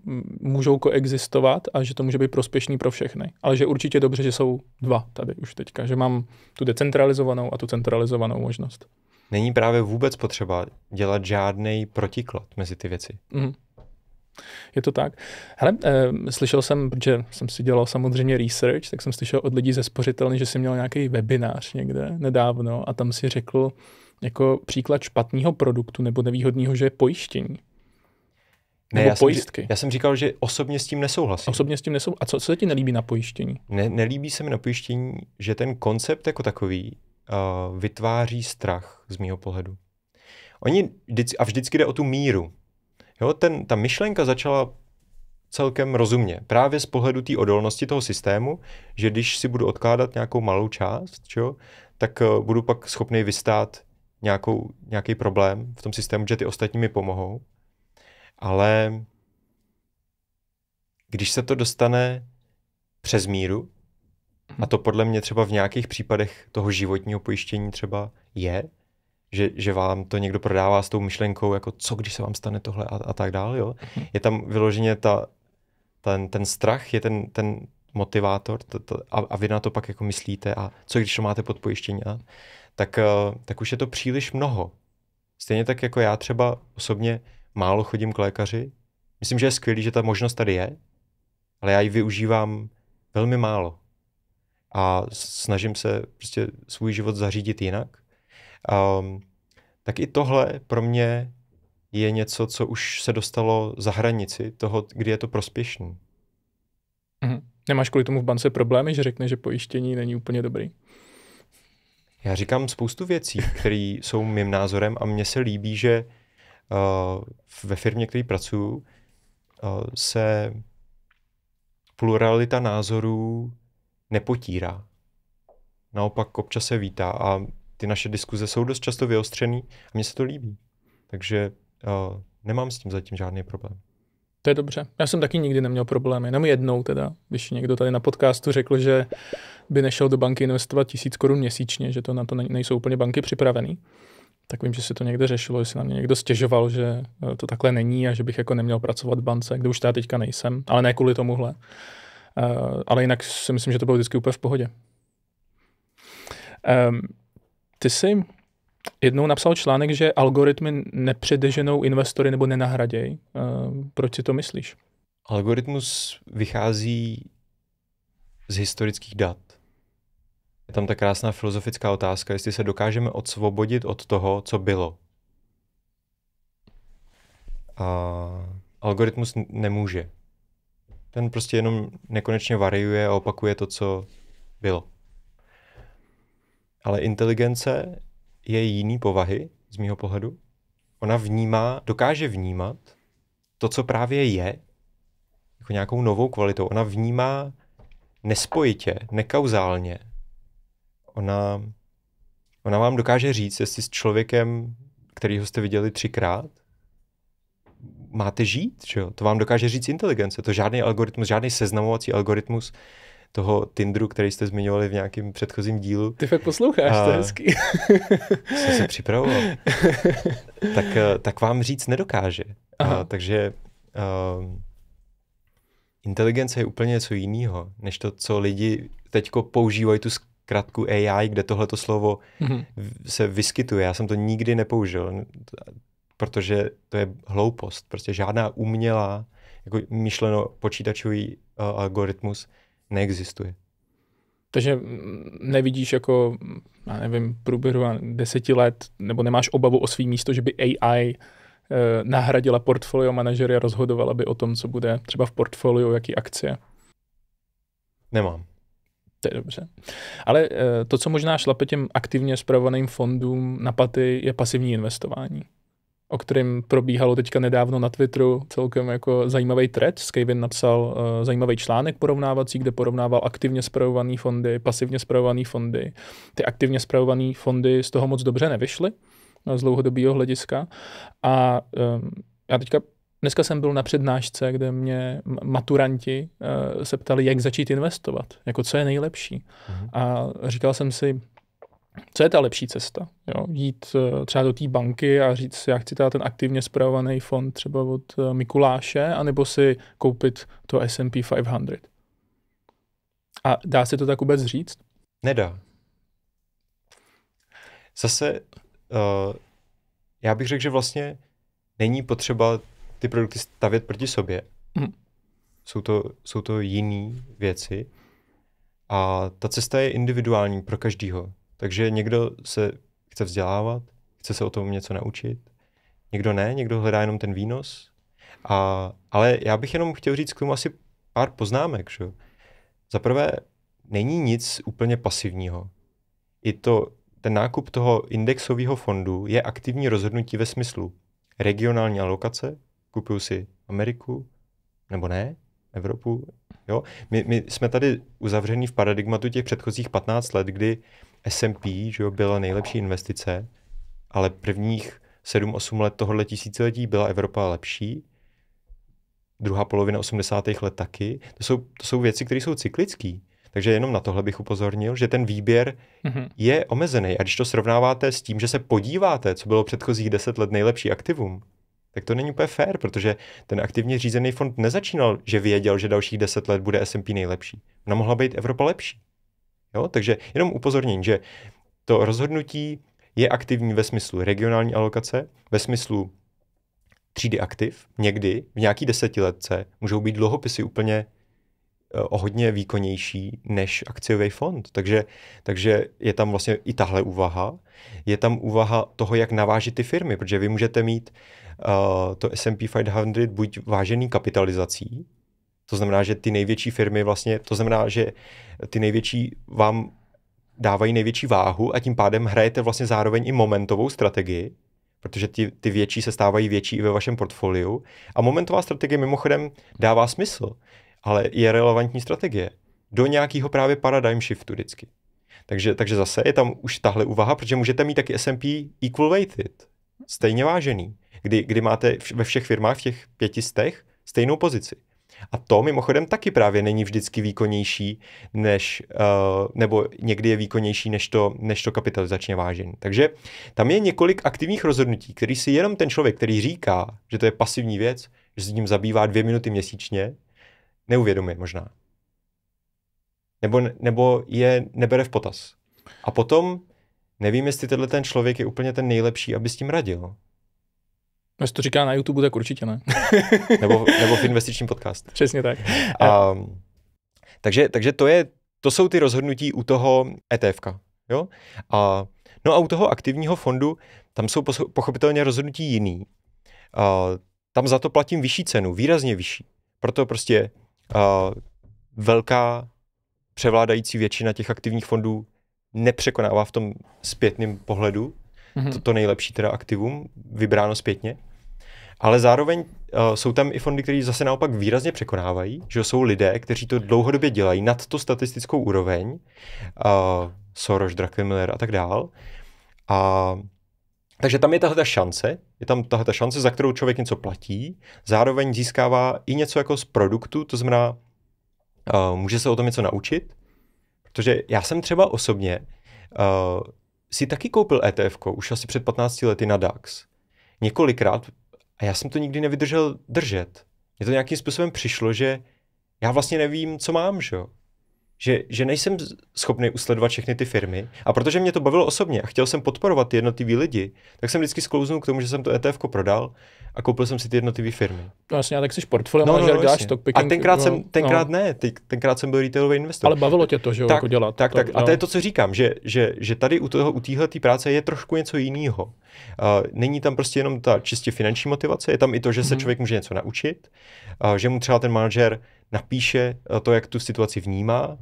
můžou koexistovat a že to může být prospěšný pro všechny. Ale že určitě dobře, že jsou dva tady už teďka, že mám tu decentralizovanou a tu centralizovanou možnost. Není právě vůbec potřeba dělat žádný protiklad mezi ty věci. Mm. Je to tak? Hele, e, slyšel jsem, protože jsem si dělal samozřejmě research, tak jsem slyšel od lidí ze spořitelny, že jsi měl nějaký webinář někde nedávno a tam si řekl jako příklad špatného produktu nebo nevýhodného, že je pojištění. Ne, nebo já pojistky. Jsem, já jsem říkal, že osobně s tím nesouhlasím. Osobně s tím nesouhlasím. A co, co se ti nelíbí na pojištění? Ne, nelíbí se mi na pojištění, že ten koncept jako takový uh, vytváří strach z mýho pohledu. Oni vždy, a vždycky jde o tu míru. Jo, ten, ta myšlenka začala celkem rozumně. Právě z pohledu té odolnosti toho systému, že když si budu odkládat nějakou malou část, čo, tak eh, budu pak schopný vystát nějakou, nějaký problém v tom systému, že ty ostatní mi pomohou. Ale když se to dostane přes míru, a mhm. to podle mě třeba v nějakých případech toho životního pojištění třeba je, že, že vám to někdo prodává s tou myšlenkou, jako co když se vám stane tohle a, a tak dále. Jo? Mhm. Je tam vyloženě ta, ten, ten strach, je ten, ten motivátor to, to, a, a vy na to pak jako myslíte a co když to máte pod pojištění, a, tak, eh, tak už je to příliš mnoho. Stejně tak jako já třeba osobně málo chodím k lékaři. Myslím, že je skvělý, že ta možnost tady je, ale já ji využívám velmi málo. A snažím se prostě svůj život zařídit jinak Um, tak i tohle pro mě je něco, co už se dostalo za hranici toho, kdy je to prospěšný. Mm-hmm. Nemáš kvůli tomu v bance problémy, že řekne, že pojištění není úplně dobrý? Já říkám spoustu věcí, které jsou mým názorem a mně se líbí, že uh, ve firmě, který pracuju, uh, se pluralita názorů nepotírá. Naopak občas se vítá a ty naše diskuze jsou dost často vyostřený a mně se to líbí. Takže uh, nemám s tím zatím žádný problém. To je dobře. Já jsem taky nikdy neměl problémy, jenom jednou teda, když někdo tady na podcastu řekl, že by nešel do banky investovat tisíc korun měsíčně, že to na to nejsou úplně banky připravený, tak vím, že se to někde řešilo, že se na mě někdo stěžoval, že eh, to takhle není a že bych jako neměl pracovat v bance, kde už já teďka nejsem, ale ne kvůli tomuhle. Uh, ale jinak si myslím, že to bylo vždycky úplně v pohodě. Um, ty jsi jednou napsal článek, že algoritmy nepředeženou investory nebo nenahraděj. Eh, proč si to myslíš? Algoritmus vychází z historických dat. Je tam ta krásná filozofická otázka, jestli se dokážeme odsvobodit od toho, co bylo. A algoritmus nemůže. Ten prostě jenom nekonečně variuje a opakuje to, co bylo ale inteligence je jiný povahy, z mýho pohledu. Ona vnímá, dokáže vnímat to, co právě je, jako nějakou novou kvalitou. Ona vnímá nespojitě, nekauzálně. Ona, ona vám dokáže říct, jestli s člověkem, kterýho jste viděli třikrát, máte žít. Že jo? To vám dokáže říct inteligence. To žádný algoritmus, žádný seznamovací algoritmus toho Tindru, který jste zmiňovali v nějakém předchozím dílu. Ty fakt posloucháš, a... to je hezký. jsem se připravoval. tak, eh, tak vám říct nedokáže. Eh, a, takže um, inteligence je úplně něco jiného, než to, co lidi teď používají tu zkratku AI, kde tohleto slovo mm-hmm. se vyskytuje. Já jsem to nikdy nepoužil, protože to je hloupost. Prostě žádná umělá, jako myšleno počítačový uh, algoritmus neexistuje. Takže nevidíš jako, já nevím, průběhu deseti let, nebo nemáš obavu o svý místo, že by AI eh, nahradila portfolio manažery a rozhodovala by o tom, co bude třeba v portfoliu, jaký akcie? Nemám. To je dobře. Ale eh, to, co možná šlape těm aktivně zpravovaným fondům na paty, je pasivní investování o kterém probíhalo teďka nedávno na Twitteru celkem jako zajímavý thread. Skaven napsal uh, zajímavý článek porovnávací, kde porovnával aktivně spravované fondy, pasivně spravované fondy. Ty aktivně spravované fondy z toho moc dobře nevyšly eh, z dlouhodobého hlediska. A um, já teďka Dneska jsem byl na přednášce, kde mě maturanti uh, se ptali, jak začít investovat, jako co je nejlepší. Uh-huh. A říkal jsem si, co je ta lepší cesta? Jo, jít eh, třeba do té banky a říct, já chci ten aktivně spravovaný fond třeba od eh, Mikuláše, anebo si koupit to S&P 500. A dá se to tak vůbec říct? Nedá. Zase uh, já bych řekl, že vlastně není potřeba ty produkty stavět proti sobě. Hm. Jsou to, jsou to jiné věci. A ta cesta je individuální pro každého. Takže někdo se chce vzdělávat, chce se o tom něco naučit, někdo ne, někdo hledá jenom ten výnos. A, ale já bych jenom chtěl říct k tomu asi pár poznámek. Že? Za prvé, není nic úplně pasivního. I to, ten nákup toho indexového fondu je aktivní rozhodnutí ve smyslu regionální alokace, kupuju si Ameriku, nebo ne, Evropu. Jo? My, my jsme tady uzavření v paradigmatu těch předchozích 15 let, kdy s&P že jo, byla nejlepší investice, ale prvních 7-8 let tohohle tisíciletí byla Evropa lepší, druhá polovina 80. let taky. To jsou, to jsou věci, které jsou cyklické. Takže jenom na tohle bych upozornil, že ten výběr mm-hmm. je omezený. A když to srovnáváte s tím, že se podíváte, co bylo předchozích 10 let nejlepší aktivum, tak to není úplně fair, protože ten aktivně řízený fond nezačínal, že věděl, že dalších 10 let bude S&P nejlepší. Ona mohla být Evropa lepší. Jo? Takže jenom upozornění, že to rozhodnutí je aktivní ve smyslu regionální alokace, ve smyslu třídy aktiv. Někdy v nějaký desetiletce můžou být dluhopisy úplně eh, o hodně výkonnější než akciový fond. Takže, takže je tam vlastně i tahle úvaha. Je tam úvaha toho, jak navážit ty firmy, protože vy můžete mít uh, to S&P 500 buď vážený kapitalizací, to znamená, že ty největší firmy vlastně, to znamená, že ty největší vám dávají největší váhu a tím pádem hrajete vlastně zároveň i momentovou strategii, protože ty, ty větší se stávají větší i ve vašem portfoliu. A momentová strategie mimochodem dává smysl, ale je relevantní strategie do nějakého právě paradigm shiftu vždycky. Takže, takže zase je tam už tahle úvaha, protože můžete mít taky S&P equal weighted, stejně vážený, kdy, kdy máte ve všech firmách v těch pětistech stejnou pozici. A to mimochodem taky právě není vždycky výkonnější, než, uh, nebo někdy je výkonnější, než to, než to kapitalizačně vážení. Takže tam je několik aktivních rozhodnutí, který si jenom ten člověk, který říká, že to je pasivní věc, že se tím zabývá dvě minuty měsíčně, neuvědomuje možná. Nebo, nebo je nebere v potaz. A potom nevím, jestli tenhle ten člověk je úplně ten nejlepší, aby s tím radil. No, jestli to říká na YouTube, tak určitě ne. nebo, nebo v investičním podcast. Přesně tak. A, takže, takže to, je, to jsou ty rozhodnutí u toho etf jo? A, no a u toho aktivního fondu, tam jsou pochopitelně rozhodnutí jiný. A, tam za to platím vyšší cenu, výrazně vyšší. Proto prostě a, velká převládající většina těch aktivních fondů nepřekonává v tom zpětném pohledu mm-hmm. to, to nejlepší teda aktivum, vybráno zpětně. Ale zároveň uh, jsou tam i fondy, které zase naopak výrazně překonávají, že jsou lidé, kteří to dlouhodobě dělají nad to statistickou úroveň, uh, Soros, Druckenmiller a tak dál. A takže tam je tahle šance, je tam tahle šance, za kterou člověk něco platí, zároveň získává i něco jako z produktu, to znamená, uh, může se o tom něco naučit, protože já jsem třeba osobně uh, si taky koupil ETF, už asi před 15 lety na DAX. Několikrát a já jsem to nikdy nevydržel držet. Mně to nějakým způsobem přišlo, že já vlastně nevím, co mám, že jo že, že nejsem schopný usledovat všechny ty firmy. A protože mě to bavilo osobně a chtěl jsem podporovat ty jednotlivý lidi, tak jsem vždycky sklouznul k tomu, že jsem to ETF prodal a koupil jsem si ty jednotlivé firmy. No jasně, a tak jsi portfolio no, no manager, no, no, no, děláš stock picking. A tenkrát, no, jsem, tenkrát no. ne, ty, tenkrát jsem byl retailový investor. Ale bavilo tě to, že tak, jako dělat. Tak, to, tak. A to no. je to, co říkám, že, že, že tady u toho, u téhle práce je trošku něco jiného. Uh, není tam prostě jenom ta čistě finanční motivace, je tam i to, že se mm hmm. člověk může něco naučit, uh, že mu třeba ten manažer napíše eh, to, jak tu situaci vnímá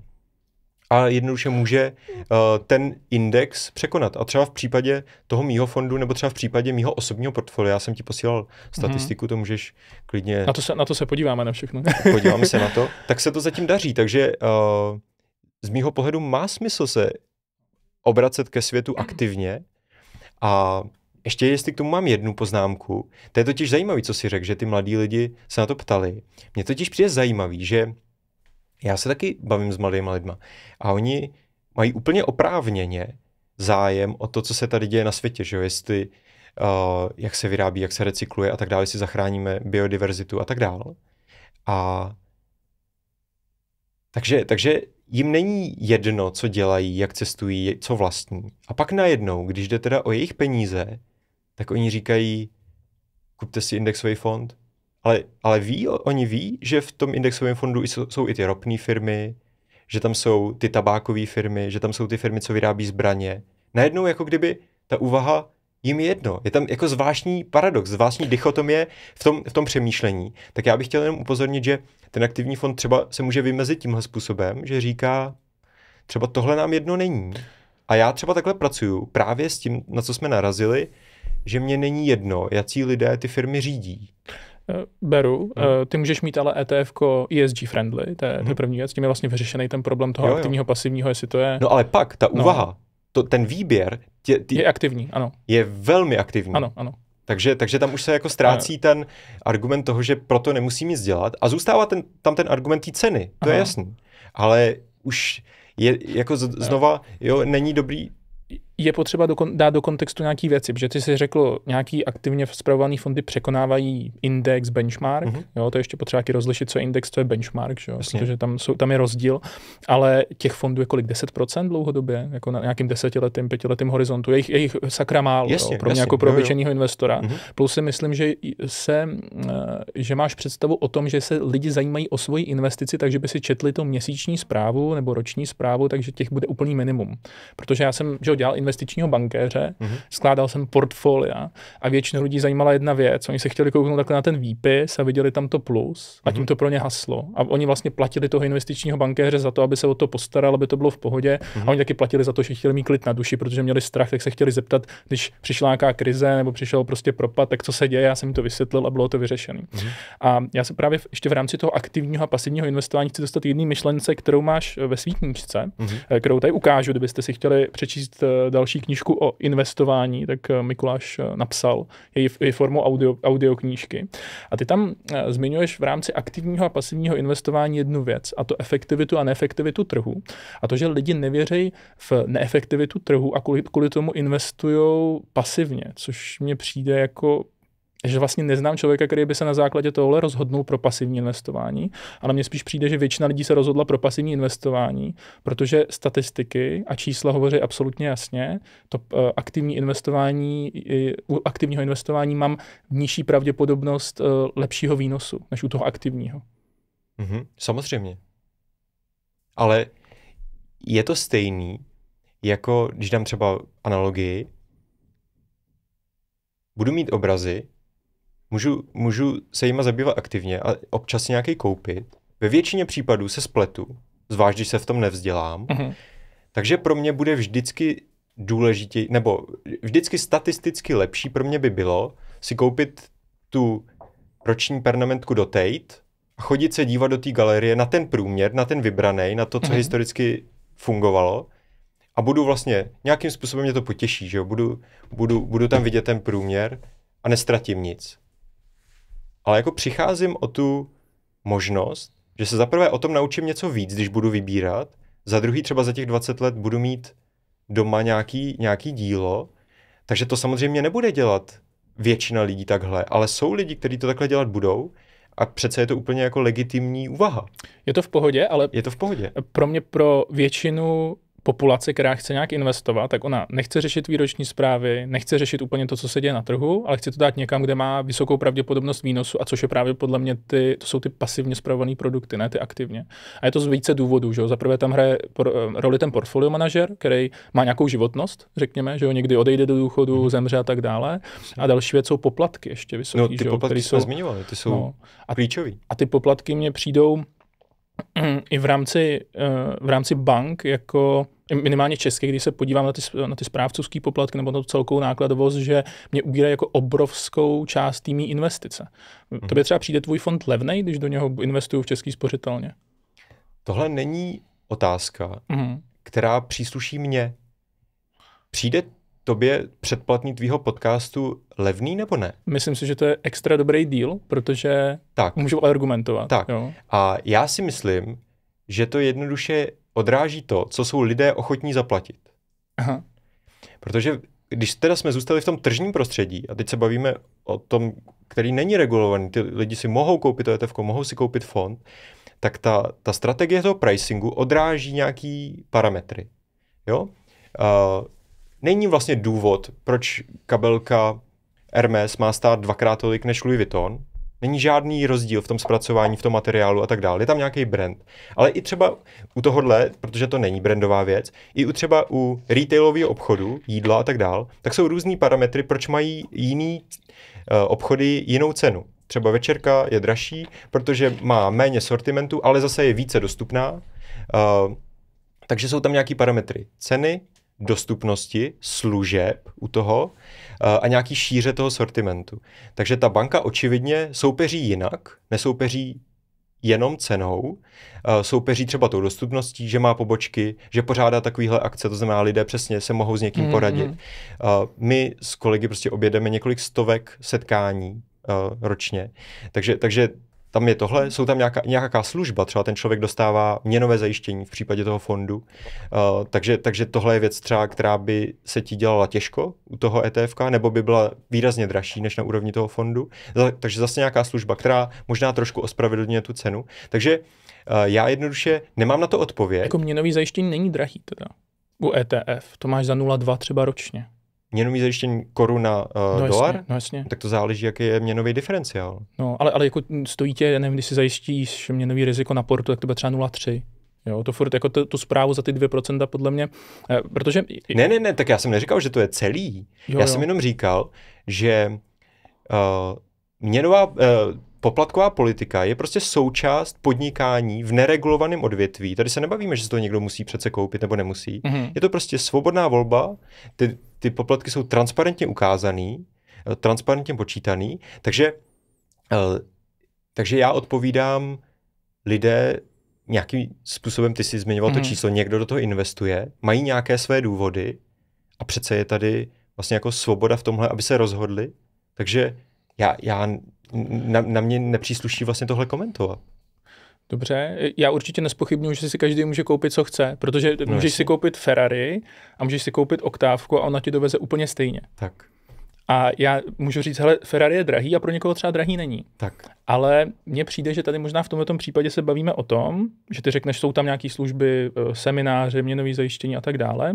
a jednoduše může eh, ten index překonat. A třeba v případě toho mýho fondu, nebo třeba v případě mýho osobního portfolia, já jsem ti posílal statistiku, to můžeš klidně... Na to se, na to se podíváme na všechno. Podíváme se na to. Tak se to zatím daří, takže eh, z mýho pohledu má smysl se obracet ke světu aktivně a ještě jestli k tomu mám jednu poznámku, to je totiž zajímavý, co si řekl, že ty mladí lidi se na to ptali. Mně totiž přijde zajímavý, že já se taky bavím s mladými lidma a oni mají úplně oprávněně zájem o to, co se tady děje na světě, že jo, jestli uh, jak se vyrábí, jak se recykluje a tak dále, jestli zachráníme biodiverzitu a tak dále. A takže, takže jim není jedno, co dělají, jak cestují, co vlastní. A pak najednou, když jde teda o jejich peníze, tak oni říkají, kupte si indexový fond. Ale, ale ví, oni ví, že v tom indexovém fondu jsou, jsou i ty ropné firmy, že tam jsou ty tabákové firmy, že tam jsou ty firmy, co vyrábí zbraně. Najednou jako kdyby ta úvaha jim je jedno. Je tam jako zvláštní paradox, zvláštní dichotomie v tom, v tom přemýšlení. Tak já bych chtěl jenom upozornit, že ten aktivní fond třeba se může vymezit tímhle způsobem, že říká, třeba tohle nám jedno není. A já třeba takhle pracuju právě s tím, na co jsme narazili, že mě není jedno, jaký lidé ty firmy řídí. Eh, beru. Hmm. Eh, ty můžeš mít ale ETF ESG friendly, to je hmm. první věc, tím je vlastně vyřešený ten problém toho jo, jo. aktivního, pasivního, jestli to je. No ale pak ta no. úvaha, no. to, ten výběr tě, tě, je aktivní, ano. Je velmi aktivní. Ano, ano. Takže, takže tam už se jako ztrácí eh. ten argument toho, že proto nemusím nic dělat a zůstává ten, tam ten argument té ceny, to ano. je jasný. Ale už je jako z, znova, jo, není dobrý je potřeba do, dát do kontextu nějaký věci, protože ty si řekl, nějaký aktivně zpravované fondy překonávají index, benchmark, uh-huh. jo, to je ještě potřeba taky rozlišit, co je index, co je benchmark, že jo, protože tam, jsou, tam je rozdíl, ale těch fondů je kolik, 10% dlouhodobě, jako na nějakým desetiletým, pětiletým horizontu, je jich, je jich sakra málo, jasně, jo, pro mě jasně, jako pro investora. uh-huh. Plus si myslím, že se, eh, že máš představu o tom, že se lidi zajímají o svoji investici, takže by si četli to měsíční zprávu nebo roční zprávu, takže těch bude úplný minimum. Protože já jsem, že jo, dělal investičního bankéře, mm-hmm. skládal jsem portfolia a většinu lidí zajímala jedna věc. Oni se chtěli kouknout takhle na ten výpis a viděli tam to plus a mhm. tím to pro ně haslo. A oni vlastně platili toho investičního bankéře za to, aby se o to postaral, aby to bylo v pohodě. Mm-hmm. A oni taky platili za to, že chtěli mít klid na duši, protože měli strach, tak se chtěli zeptat, když přišla nějaká krize nebo přišel prostě propad, tak co se děje, já jsem jim to vysvětlil a bylo to vyřešené. Mm-hmm. A já se právě ještě v rámci toho aktivního a pasivního investování chci dostat jedné myšlence, kterou máš ve svítničce, mm-hmm. kterou tady ukážu, kdybyste si chtěli přečíst eh, další knížku o investování, tak eh, Mikuláš eh, napsal její, je formou audio, audio knížky. A ty tam eh, zmiňuješ v rámci aktivního a pasivního investování jednu věc, a to efektivitu a neefektivitu trhu. A to, že lidi nevěří v neefektivitu trhu a kvůli, kvůli tomu investují pasivně, což mně přijde jako že vlastně neznám člověka, který by se na základě tohohle rozhodnul pro pasivní investování, ale mně spíš přijde, že většina lidí se rozhodla pro pasivní investování, protože statistiky a čísla hovoří absolutně jasně. To eh, aktivní investování, u aktivního investování mám nižší pravděpodobnost eh, lepšího výnosu než u toho aktivního. Mm-hmm, samozřejmě. Ale je to stejný, jako když dám třeba analogii, budu mít obrazy, můžu, můžu se jima zabývat aktivně a občas nějaký koupit. Ve většině případů se spletu, zvlášť když se v tom nevzdělám. Mm-hmm. Takže pro mě bude vždycky důležitější, nebo vždycky statisticky lepší pro mě by bylo si koupit tu roční pernamentku do Tate a chodit se dívat do té galerie na ten průměr, na ten vybraný, na to, co mm-hmm. historicky fungovalo. A budu vlastně, nějakým způsobem mě to potěší, že jo? Budu, budu, budu tam vidět ten průměr a nestratím nic ale jako přicházím o tu možnost, že se zaprvé o tom naučím něco víc, když budu vybírat, za druhý třeba za těch 20 let budu mít doma nějaký, nějaký dílo, takže to samozřejmě nebude dělat většina lidí takhle, ale jsou lidi, kteří to takhle dělat budou a přece je to úplně jako legitimní úvaha. Je to v pohodě, ale... Je to v pohodě. Pro mě pro většinu populace, která chce nějak investovat, tak ona nechce řešit výroční zprávy, nechce řešit úplně to, co se děje na trhu, ale chce to dát někam, kde má vysokou pravděpodobnost výnosu, a což je právě podle mě ty, to jsou ty pasivně zpravované produkty, ne ty aktivně. A je to z více důvodů, že jo. Za prvé tam hraje por, eh, roli ten portfolio manažer, který má nějakou životnost, řekněme, že jo, někdy odejde do důchodu, hmm. zemře a tak dále. A další věc jsou poplatky ještě vysoké. No, ty že jo, poplatky jsou, zmiňovali, ty jsou no, a, A ty poplatky mě přijdou mm, i v rámci, eh, v rámci bank jako minimálně česky, když se podívám na ty, na ty správcovský poplatky nebo na celkovou nákladovost, že mě ubírají jako obrovskou část týmí investice. Mm-hmm. Tobě třeba přijde tvůj fond levnej, když do něho investuju v český spořitelně? Tohle není otázka, mm-hmm. která přísluší mně. Přijde tobě předplatný tvýho podcastu levný nebo ne? Myslím si, že to je extra dobrý díl, protože tak. můžu argumentovat. Tak. Jo. A já si myslím, že to jednoduše odráží to, co jsou lidé ochotní zaplatit. Aha. Protože když teda jsme zůstali v tom tržním prostředí, a teď se bavíme o tom, který není regulovaný, ty lidi si mohou koupit ETF, mohou si koupit fond, tak ta, ta strategie toho pricingu odráží nějaký parametry. Jo? Uh, není vlastně důvod, proč kabelka Hermes má stát dvakrát tolik než Louis Vuitton, není žádný rozdíl v tom zpracování, v tom materiálu a tak dále. Je tam nějaký brand. Ale i třeba u tohohle, protože to není brandová věc, i u třeba u retailového obchodu, jídla a tak dále, tak jsou různý parametry, proč mají jiný uh, obchody jinou cenu. Třeba večerka je dražší, protože má méně sortimentu, ale zase je více dostupná. Uh, takže jsou tam nějaký parametry. Ceny, dostupnosti služeb u toho eh, a nějaký šíře toho sortimentu. Takže ta banka očividně soupeří jinak, nesoupeří jenom cenou, eh, soupeří třeba tou dostupností, že má pobočky, že pořádá takovýhle akce, to znamená, lidé přesně se mohou s někým mm-hmm. poradit. Eh, my s kolegy prostě objedeme několik stovek setkání ročně, takže, takže tam je tohle, jsou tam nějaká, nějaká služba, třeba ten člověk dostává měnové zajištění v případě toho fondu. Uh, takže, takže tohle je věc třeba, která by se ti dělala těžko u toho ETF, nebo by byla výrazně dražší než na úrovni toho fondu. Takže zase nějaká služba, která možná trošku ospravedlňuje tu cenu. Takže uh, já jednoduše nemám na to odpověď. Jako měnový zajištění není drahý teda u ETF, to máš za 0,2 třeba ročně měnový zajištění koruna uh, eh, no, dolar, jasně, no, jasně. tak to záleží, jaký je měnový diferenciál. No, ale, ale jako stojí tě, nevím, když si zajištíš měnový riziko na portu, tak to bude třeba 0,3. Jo, to furt jako tu, tu zprávu za ty 2% podle mě, eh, protože... Ne, ne, ne, tak já jsem neříkal, že to je celý. Jo, já jo. jsem jenom říkal, že uh, měnová, uh, poplatková politika je prostě součást podnikání v neregulovaném odvětví. Tady se nebavíme, že se to někdo musí přece koupit nebo nemusí. Mm-hmm. Je to prostě svobodná volba, ty, ty poplatky jsou transparentně ukázaný, eh, transparentně počítaný, takže, eh, takže já odpovídám lidé nějakým způsobem, ty jsi zmiňoval mm-hmm. to mhm. číslo, někdo do toho investuje, mají nějaké své důvody a přece je tady vlastně jako svoboda v tomhle, aby se rozhodli, takže já, já na, na mě nepřísluší vlastně tohle komentovat. Dobře, já určitě nespochybnuju, že si každý může koupit, co chce, protože no, můžeš jasný. si koupit Ferrari a můžeš si koupit oktávku a ona ti doveze úplně stejně. Tak. A já můžu říct, hele, Ferrari je drahý a pro někoho třeba drahý není. Tak. Ale mně přijde, že tady možná v tomto případě se bavíme o tom, že ty řekneš, jsou tam nějaké služby, eh, semináře, měnové zajištění a tak dále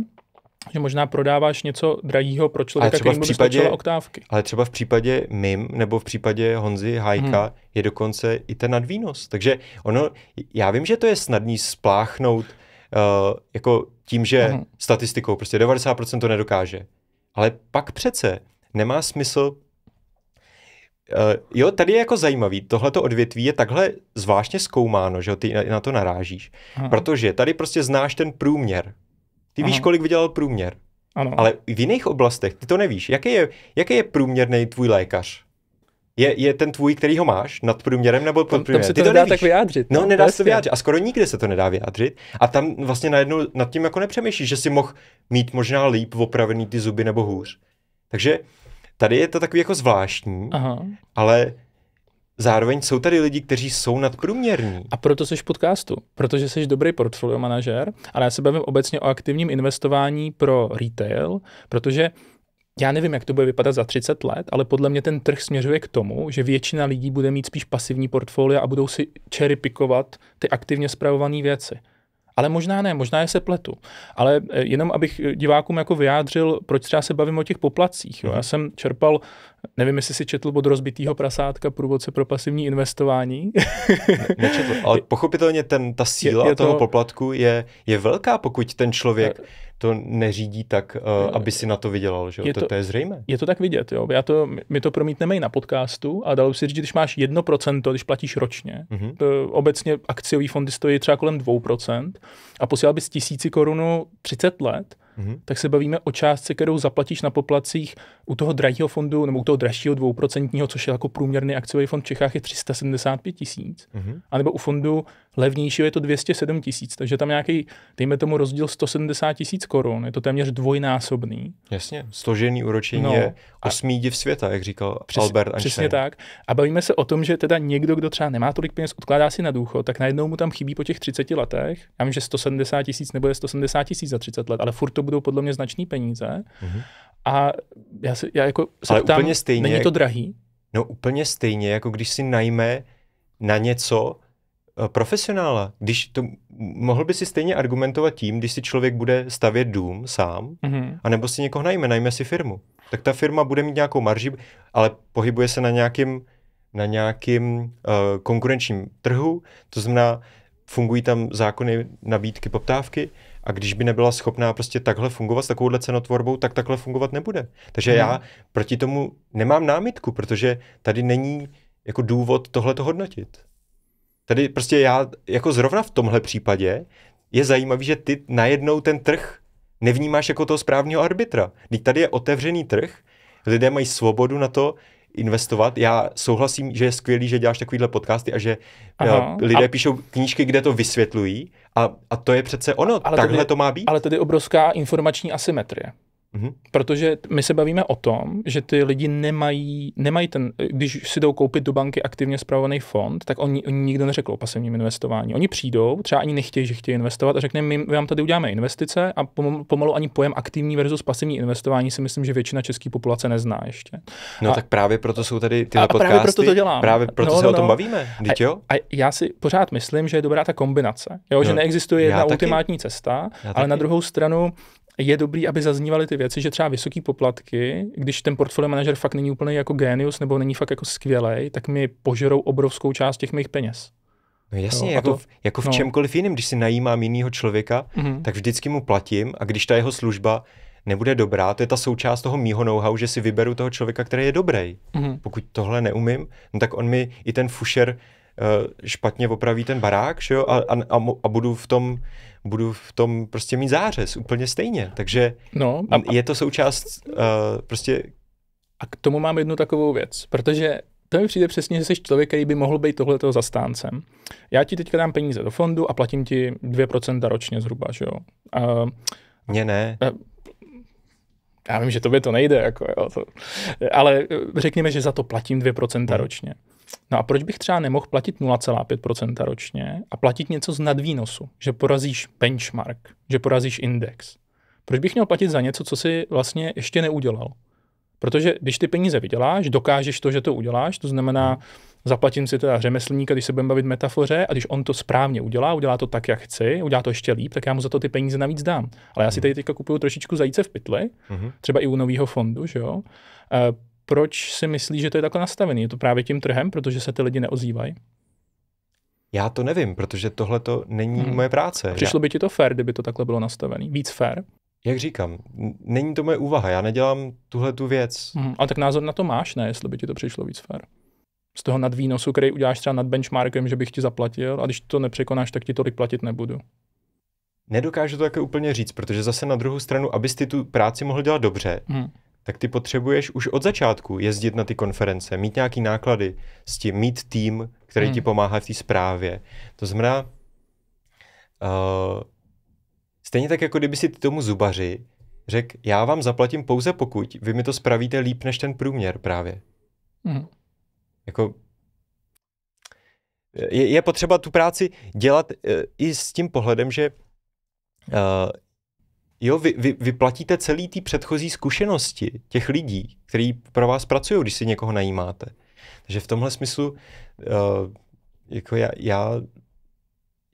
že možná prodáváš něco drahého pro člověka, který mu případě, oktávky. Ale třeba v případě mim nebo v případě Honzy Hajka hmm. je dokonce i ten nadvýnos. Takže ono, já vím, že to je snadný spláchnout uh, jako tím, že hmm. statistikou prostě 90% to nedokáže. Ale pak přece nemá smysl Uh, jo, tady je jako zajímavý, tohleto odvětví je takhle zvláštně zkoumáno, že jo, ty na, na to narážíš, hmm. protože tady prostě znáš ten průměr, ty Aha. víš, kolik vydělal průměr. Ano. Ale v jiných oblastech ty to nevíš. Jaký je, jaký je průměrný tvůj lékař? Je, je ten tvůj, který ho máš, nad průměrem nebo pod průměrem? Tam, tam se to ty to nedá nevíš. tak vyjádřit. No, no nedá se to vyjádřit. A skoro nikdy se to nedá vyjádřit. A tam vlastně najednou nad tím jako nepřemýšlíš, že si mohl mít možná líp opravený ty zuby nebo hůř. Takže tady je to takový jako zvláštní, Aha. ale zároveň jsou tady lidi, kteří jsou nadprůměrní. A proto jsi podcastu, protože jsi dobrý portfolio manažer, ale já se bavím obecně o aktivním investování pro retail, protože já nevím, jak to bude vypadat za 30 let, ale podle mě ten trh směřuje k tomu, že většina lidí bude mít spíš pasivní portfolia a budou si cherry ty aktivně zpravované věci. Ale možná ne, možná je se pletu. Ale eh, jenom abych eh, divákům jako vyjádřil, proč třeba se bavím o těch poplacích. Jo. Mhm. Já jsem čerpal Nevím, jestli si četl od rozbitého prasátka průvodce pro pasivní investování. ne, nečetl, ale pochopitelně ten, ta síla je, je toho to... poplatku je, je velká, pokud ten člověk eh, to neřídí tak, uh, aby si na to vydělal. Že? Je to, to, to je zřejmé. Je to tak vidět. Jo? Já to, my to promítneme i na podcastu a dalo si říct, když máš 1%, když platíš ročně, mm-hmm. to, obecně akciový fondy stojí třeba kolem 2% a posílal bys tisíci korunu 30 let, mm-hmm. tak se bavíme o částce, kterou zaplatíš na poplacích u toho drahého fondu nebo u toho dražšího dvouprocentního, což je jako průměrný akciový fond v Čechách, je 375 tisíc. Mm-hmm. A nebo u fondu levnějšího je to 207 tisíc, takže tam nějaký, dejme tomu rozdíl 170 tisíc korun, je to téměř dvojnásobný. Jasně, složený úročení no, je osmý div světa, jak říkal přes, Albert Einstein. Přesně tak. A bavíme se o tom, že teda někdo, kdo třeba nemá tolik peněz, odkládá si na důchod, tak najednou mu tam chybí po těch 30 letech. Já vím, že 170 tisíc nebo je 170 tisíc za 30 let, ale furt to budou podle mě značný peníze. Mm-hmm. A já, si, já jako se ale ptám, úplně stejně, není to drahý? No úplně stejně, jako když si najme na něco Eh, profesionála, když to mohl by si stejně argumentovat tím, když si člověk bude stavět dům sám, mm-hmm. anebo si někoho najme, najme si firmu. Tak ta firma bude mít nějakou marži, ale pohybuje se na nějakým, na nějakým uh, konkurenčním trhu, to znamená, fungují tam zákony nabídky, poptávky a když by nebyla schopná prostě takhle fungovat s takovouhle cenotvorbou, tak takhle fungovat nebude. Takže mm. já mhm. proti tomu nemám námitku, protože tady není jako důvod tohle hodnotit. Tady prostě já, jako zrovna v tomhle případě, je zajímavý, že ty najednou ten trh nevnímáš jako toho správního arbitra. Když tady je otevřený trh, lidé mají svobodu na to, investovat. Já souhlasím, že je skvělý, že děláš takovýhle podcasty a že eh, Aha. lidé a... píšou knížky, kde to vysvětlují a, a to je přece ono, ale takhle tady, to má být. Ale tady obrovská informační asymetrie. Mm-hmm. Protože my se bavíme o tom, že ty lidi nemají, nemají ten, když si jdou koupit do banky aktivně zpravovaný fond, tak oni, oni nikdo neřekl o pasivním investování. Oni přijdou, třeba ani nechtějí, že chtějí investovat a řekne, my vám tady uděláme investice a pomalu ani pojem aktivní versus pasivní investování si myslím, že většina české populace nezná ještě. No a, tak právě proto jsou tady tyhle a, Právě proto to děláme. Právě proto no, se no, o tom no. bavíme, a, jo? A já si pořád myslím, že je dobrá ta kombinace, jo? No, že neexistuje jedna taky. ultimátní cesta, já ale taky. na druhou stranu je dobrý, aby zaznívaly ty věci, že třeba vysoké poplatky, když ten portfolio manažer fakt není úplně jako genius nebo není fakt jako skvělej, tak mi požerou obrovskou část těch mých peněz. No jasně, no, jako, to, v, jako v no. čemkoliv jiném, když si najímám jiného člověka, mm-hmm. tak vždycky mu platím a když ta jeho služba nebude dobrá, to je ta součást toho mýho know-how, že si vyberu toho člověka, který je dobrý. Mm-hmm. Pokud tohle neumím, no tak on mi i ten fušer eh, špatně opraví ten barák, že jo, a, a, a budu v tom budu v tom prostě mít zářez úplně stejně. Takže no, a, je to součást uh, prostě... A k tomu mám jednu takovou věc, protože to mi přijde přesně, že jsi člověk, který by mohl být tohleto zastáncem. Já ti teďka dám peníze do fondu a platím ti 2% ročně zhruba, že jo. Uh, Mně ne. Uh, já vím, že tobě to nejde, jako, jo, to, ale řekněme, že za to platím 2% hmm. ročně. No a proč bych třeba nemohl platit 0,5% ročně a platit něco z nadvýnosu, že porazíš benchmark, že porazíš index? Proč bych měl platit za něco, co si vlastně ještě neudělal? Protože když ty peníze vyděláš, dokážeš to, že to uděláš, to znamená, zaplatím si teda řemeslníka, když se budeme bavit metafoře, a když on to správně udělá, udělá to tak, jak chci, udělá to ještě líp, tak já mu za to ty peníze navíc dám. Ale já si mhm. tady teďka kupuju trošičku zajíce v pytli, mhm. třeba i u nového fondu, že jo? Eh, proč si myslí, že to je takhle nastavený? Je to právě tím trhem, protože se ty lidi neozývají? Já to nevím, protože tohle to není hmm. moje práce. Přišlo já... by ti to fair, kdyby to takhle bylo nastavený? Víc fair? Jak říkám, není to moje úvaha, já nedělám tuhle tu věc. Hmm, A tak názor na to máš, ne, jestli by ti to přišlo víc fair. Z toho nadvýnosu, který uděláš třeba nad benchmarkem, že bych ti zaplatil, a když to nepřekonáš, tak ti tolik platit nebudu. Nedokážu to také jako úplně říct, protože zase na druhou stranu, abys ty tu práci mohl dělat dobře, hmm tak ty potřebuješ už od začátku jezdit na ty konference, mít nějaký náklady s tím, mít tým, který hmm. ti pomáhá v té správě. To znamená, uh, stejně tak, jako kdyby si ty tomu zubaři řekl, já vám zaplatím pouze pokud vy mi to spravíte líp než ten průměr právě. Hmm. Jako je, je potřeba tu práci dělat uh, i s tím pohledem, že uh, Jo, vy, vy, vy platíte celý ty předchozí zkušenosti těch lidí, kteří pro vás pracují, když si někoho najímáte. Takže v tomhle smyslu, uh, jako já, já,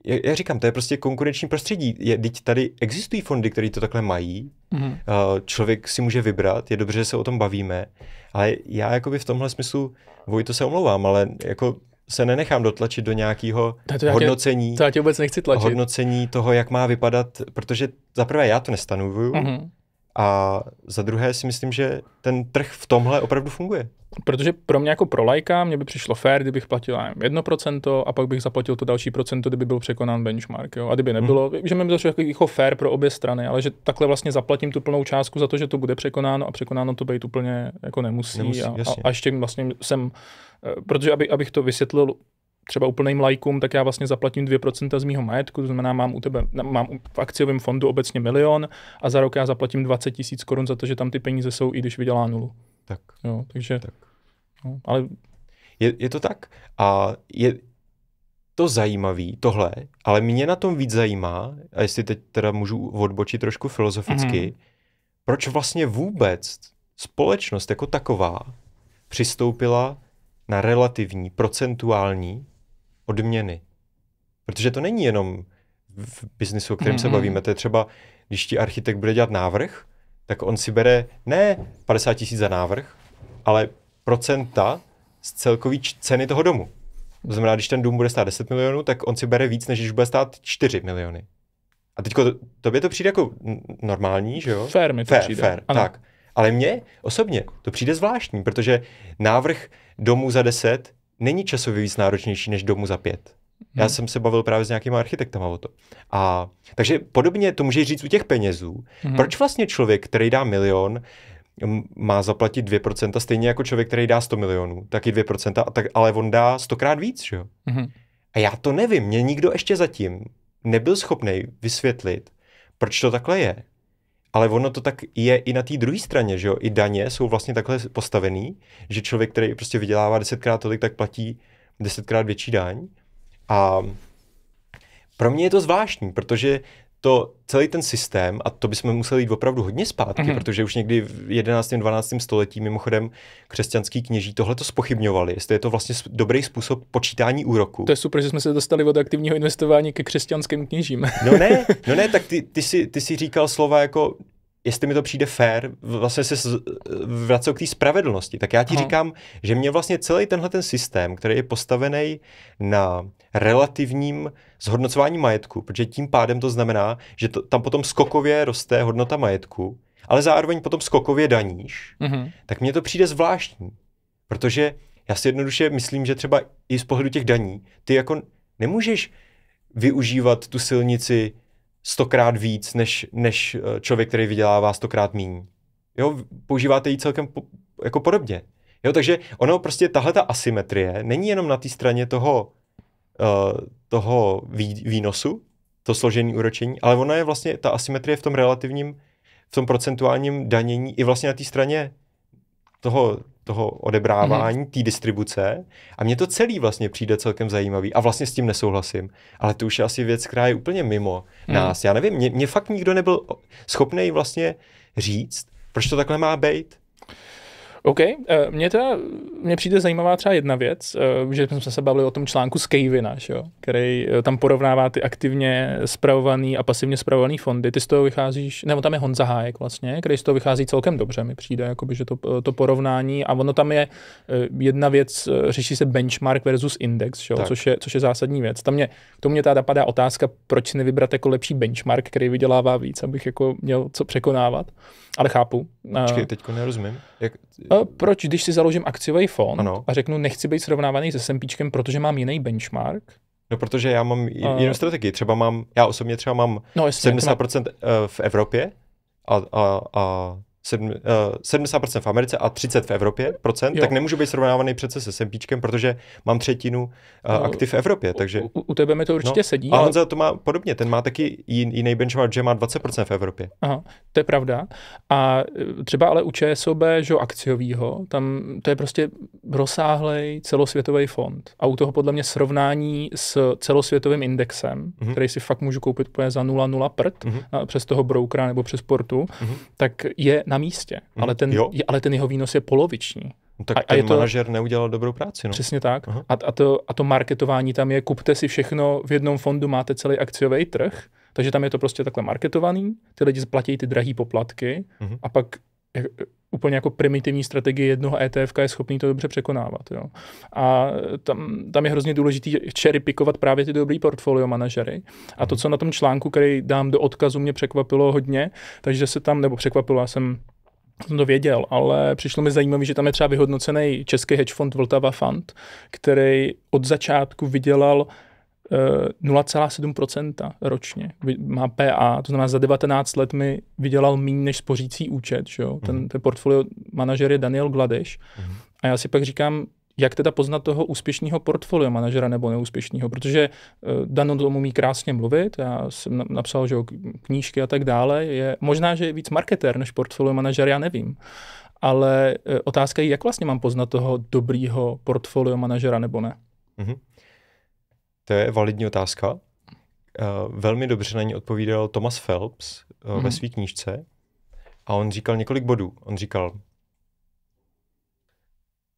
já, já říkám, to je prostě konkurenční prostředí. Je, teď tady existují fondy, které to takhle mají, mm. uh, člověk si může vybrat, je dobře, že se o tom bavíme, ale já jako by v tomhle smyslu, Vojto se omlouvám, ale jako se nenechám dotlačit do nějakého hodnocení. Tě, to já tě vůbec nechci tlačit. Hodnocení toho, jak má vypadat, protože zaprvé já to nestanovuju, mm-hmm. A za druhé si myslím, že ten trh v tomhle opravdu funguje. Protože pro mě jako pro lajka mě by přišlo fér, kdybych platil jedno 1% a pak bych zaplatil to další procento, kdyby byl překonán benchmark. Jo? A kdyby mhm. nebylo, hmm. že mi by to jako, jako fér pro obě strany, ale že takhle vlastně zaplatím tu plnou částku za to, že to bude překonáno a překonáno to být úplně jako nemusí. nemusí a, a, a ještě vlastně jsem, eh, protože aby, abych to vysvětlil třeba úplným lajkům, tak já vlastně zaplatím 2% z mého majetku, to znamená, mám u tebe, mám v akciovém fondu obecně milion a za rok já zaplatím 20 tisíc korun za to, že tam ty peníze jsou, i když vydělá nulu. Tak. Jo, takže, tak. No, ale... Je, je to tak a je to zajímavý, tohle, ale mě na tom víc zajímá, a jestli teď teda můžu odbočit trošku filozoficky, mm-hmm. proč vlastně vůbec společnost jako taková přistoupila na relativní, procentuální odměny. Protože to není jenom v biznisu, o kterém mm-hmm. se bavíme. To je třeba, když ti architekt bude dělat návrh, tak on si bere ne 50 tisíc za návrh, ale procenta z celkový ceny toho domu. To znamená, když ten dům bude stát 10 milionů, tak on si bere víc, než když bude stát 4 miliony. A teď to, tobě to přijde jako normální, že jo? Fair mi to fair, přijde. Fair, tak. Ale mně osobně to přijde zvláštní, protože návrh domu za 10 není časově víc náročnější než domů za pět. Hmm. Já jsem se bavil právě s nějakým architektem o to. A, takže podobně to může říct u těch penězů. Hmm. Proč vlastně člověk, který dá milion, má zaplatit 2%, stejně jako člověk, který dá 100 milionů, taky 2%, a tak, ale on dá stokrát víc, že jo? Hmm. A já to nevím, mě nikdo ještě zatím nebyl schopný vysvětlit, proč to takhle je. Ale ono to tak je i na té druhé straně, že jo? I daně jsou vlastně takhle postavený, že člověk, který prostě vydělává desetkrát tolik, tak platí desetkrát větší daň. A pro mě je to zvláštní, protože to celý ten systém, a to bychom museli jít opravdu hodně zpátky, mm-hmm. protože už někdy v 11. 12. století mimochodem křesťanský kněží tohle to spochybňovali, jestli je to vlastně dobrý způsob počítání úroku. To je super, že jsme se dostali od aktivního investování ke křesťanským kněžím. no ne, no ne, tak ty, ty, si, ty si říkal slova jako jestli mi to přijde fair, vlastně se vracel k té spravedlnosti. Tak já ti Aha. říkám, že mě vlastně celý tenhle ten systém, který je postavený na relativním zhodnocování majetku, protože tím pádem to znamená, že to, tam potom skokově roste hodnota majetku, ale zároveň potom skokově daníš, mm-hmm. tak mně to přijde zvláštní, protože já si jednoduše myslím, že třeba i z pohledu těch daní, ty jako nemůžeš využívat tu silnici stokrát víc, než, než eh, člověk, který vydělává stokrát míň. Jo, používáte ji celkem po, jako podobně. Jo, takže ono prostě tahle ta asymetrie není jenom na té straně toho Eh, toho výnosu, to složené úročení, ale ona je vlastně, ta asymetrie v tom relativním, v tom procentuálním danění i vlastně na té straně toho, toho odebrávání, mm-hmm. té distribuce. A mně to celý vlastně přijde celkem zajímavý. A vlastně s tím nesouhlasím. Ale to už je asi věc, která je úplně mimo mm. nás. Já nevím, mě, mě fakt nikdo nebyl schopný vlastně říct, proč to takhle má být. OK, eh, mě teda, mě přijde zajímavá třeba jedna věc, eh, že jsme se bavili o tom článku z Kejvina, který eh, tam porovnává ty aktivně spravovaný a pasivně spravovaný fondy. Ty z toho vycházíš, nebo tam je Honza Hájek vlastně, který z toho vychází celkem dobře, mi přijde, jakoby, že to, to porovnání a ono tam je jedna věc, řeší se benchmark versus index, jo, což, je, což je zásadní věc. Tam mě, k tomu mě teda padá otázka, proč si nevybrat jako lepší benchmark, který vydělává víc, abych jako měl co překonávat. Ale chápu. No, počkej, eh, teď nerozumím. Jak... Eh, proč, když si založím akciový fond ano. a řeknu, nechci být srovnávaný se SMPčkem, protože mám jiný benchmark, No, protože já mám jinou uh, strategii. Třeba mám, já osobně třeba mám no, jasně, 70% na... v Evropě a, a, a 7, uh, 70% v Americe a 30% v Evropě, procent, jo. tak nemůžu být srovnávaný přece se SMP, protože mám třetinu uh, no, aktiv v Evropě. Takže, u, u tebe mi to určitě no, sedí. A Honza ale... to má podobně, ten má taky jiný benchmark, že má 20% v Evropě. Aha, to je pravda. A eh, třeba ale u ČSOB, že akciovýho, tam to je prostě rozsáhlej celosvětový fond. A u toho podle mě srovnání s celosvětovým indexem, mm-hmm. který si fakt můžu koupit za 0,0 prd mm-hmm. přes toho brokera nebo přes portu, mm-hmm. tak je na na místě, mm. ale, ten, je, ale ten jeho výnos je poloviční. No tak a, ten a je to, manažer neudělal dobrou práci. No. Přesně tak. A, a, to, a to marketování tam je, kupte si všechno v jednom fondu, máte celý akciový trh, takže tam je to prostě takhle marketovaný, ty lidi splatí ty drahé poplatky mm a pak úplně jako primitivní strategie jednoho ETF je schopný to dobře překonávat. Jo. A tam, tam je hrozně důležitý cherry pikovat právě ty dobrý portfolio manažery. A to, mhm. co na tom článku, který dám do odkazu, mě překvapilo hodně, takže se tam, nebo překvapilo, já jsem jsem to věděl, ale přišlo mi zajímavé, že tam je třeba vyhodnocený český hedge fund Vltava Fund, který od začátku vydělal 0,7% eh, ročně má PA, to znamená za 19 let mi vydělal méně než spořící účet. Že jo? Ten, mhm. ten portfolio manažer je Daniel Gladeš mhm. a já si pak říkám, jak teda poznat toho úspěšného portfolio manažera nebo neúspěšného, protože eh, Dano to umí krásně mluvit, já jsem napsal, že jo, knížky a tak dále, je možná, že je víc marketér než portfolio manažer, já nevím, ale eh, otázka je, jak vlastně mám poznat toho dobrýho portfolio manažera nebo ne. Mm-hmm. To je validní otázka. Eh, velmi dobře na ní odpovídal Thomas Phelps hmm ve mhm. své knížce a on říkal několik bodů. On říkal,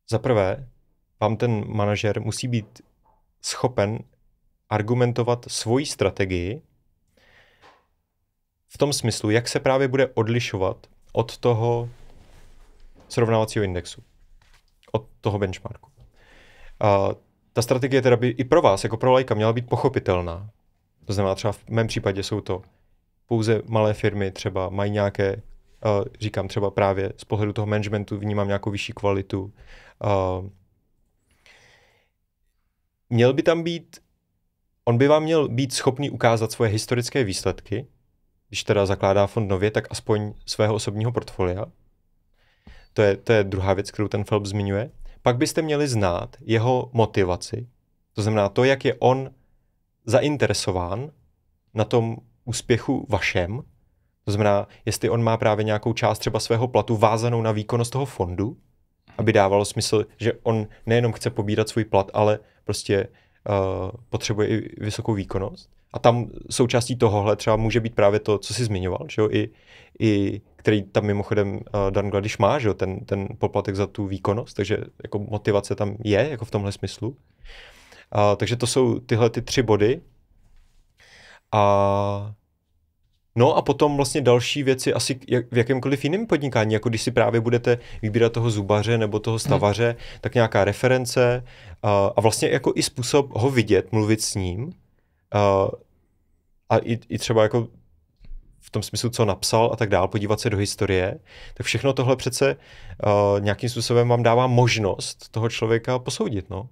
za prvé, vám ten manažer musí být schopen argumentovat svoji strategii v tom smyslu, jak se právě bude odlišovat od toho srovnávacího indexu, od toho benchmarku. Uh, ta strategie teda by i pro vás, jako pro lajka, měla být pochopitelná. To znamená třeba v mém případě jsou to pouze malé firmy, třeba mají nějaké, uh, říkám třeba právě z pohledu toho managementu vnímám nějakou vyšší kvalitu. Uh, měl by tam být, on by vám měl být schopný ukázat svoje historické výsledky, když teda zakládá fond nově, tak aspoň svého osobního portfolia. To je, to je druhá věc, kterou ten Phelps zmiňuje pak byste měli znát jeho motivaci, to znamená to, jak je on zainteresován na tom úspěchu vašem, to znamená, jestli on má právě nějakou část třeba svého platu vázanou na výkonnost toho fondu, aby dávalo smysl, že on nejenom chce pobírat svůj plat, ale prostě uh, potřebuje i vysokou výkonnost. A tam součástí tohohle třeba může být právě to, co jsi zmiňoval, že jo? I, i který tam mimochodem uh, Dan Gladiš má, že jo, ten, ten poplatek za tu výkonnost, takže jako motivace tam je, jako v tomhle smyslu. Uh, takže to jsou tyhle ty tři body. A No a potom vlastně další věci asi jak, v jakémkoliv jiném podnikání, jako když si právě budete vybírat toho zubaře nebo toho hmm. stavaře, hmm. tak nějaká reference a, a vlastně jako i způsob ho vidět, mluvit s ním a, a i, i třeba jako v tom smyslu, co napsal a tak dál, podívat se do historie, tak všechno tohle přece uh, nějakým způsobem vám dává možnost toho člověka posoudit. No.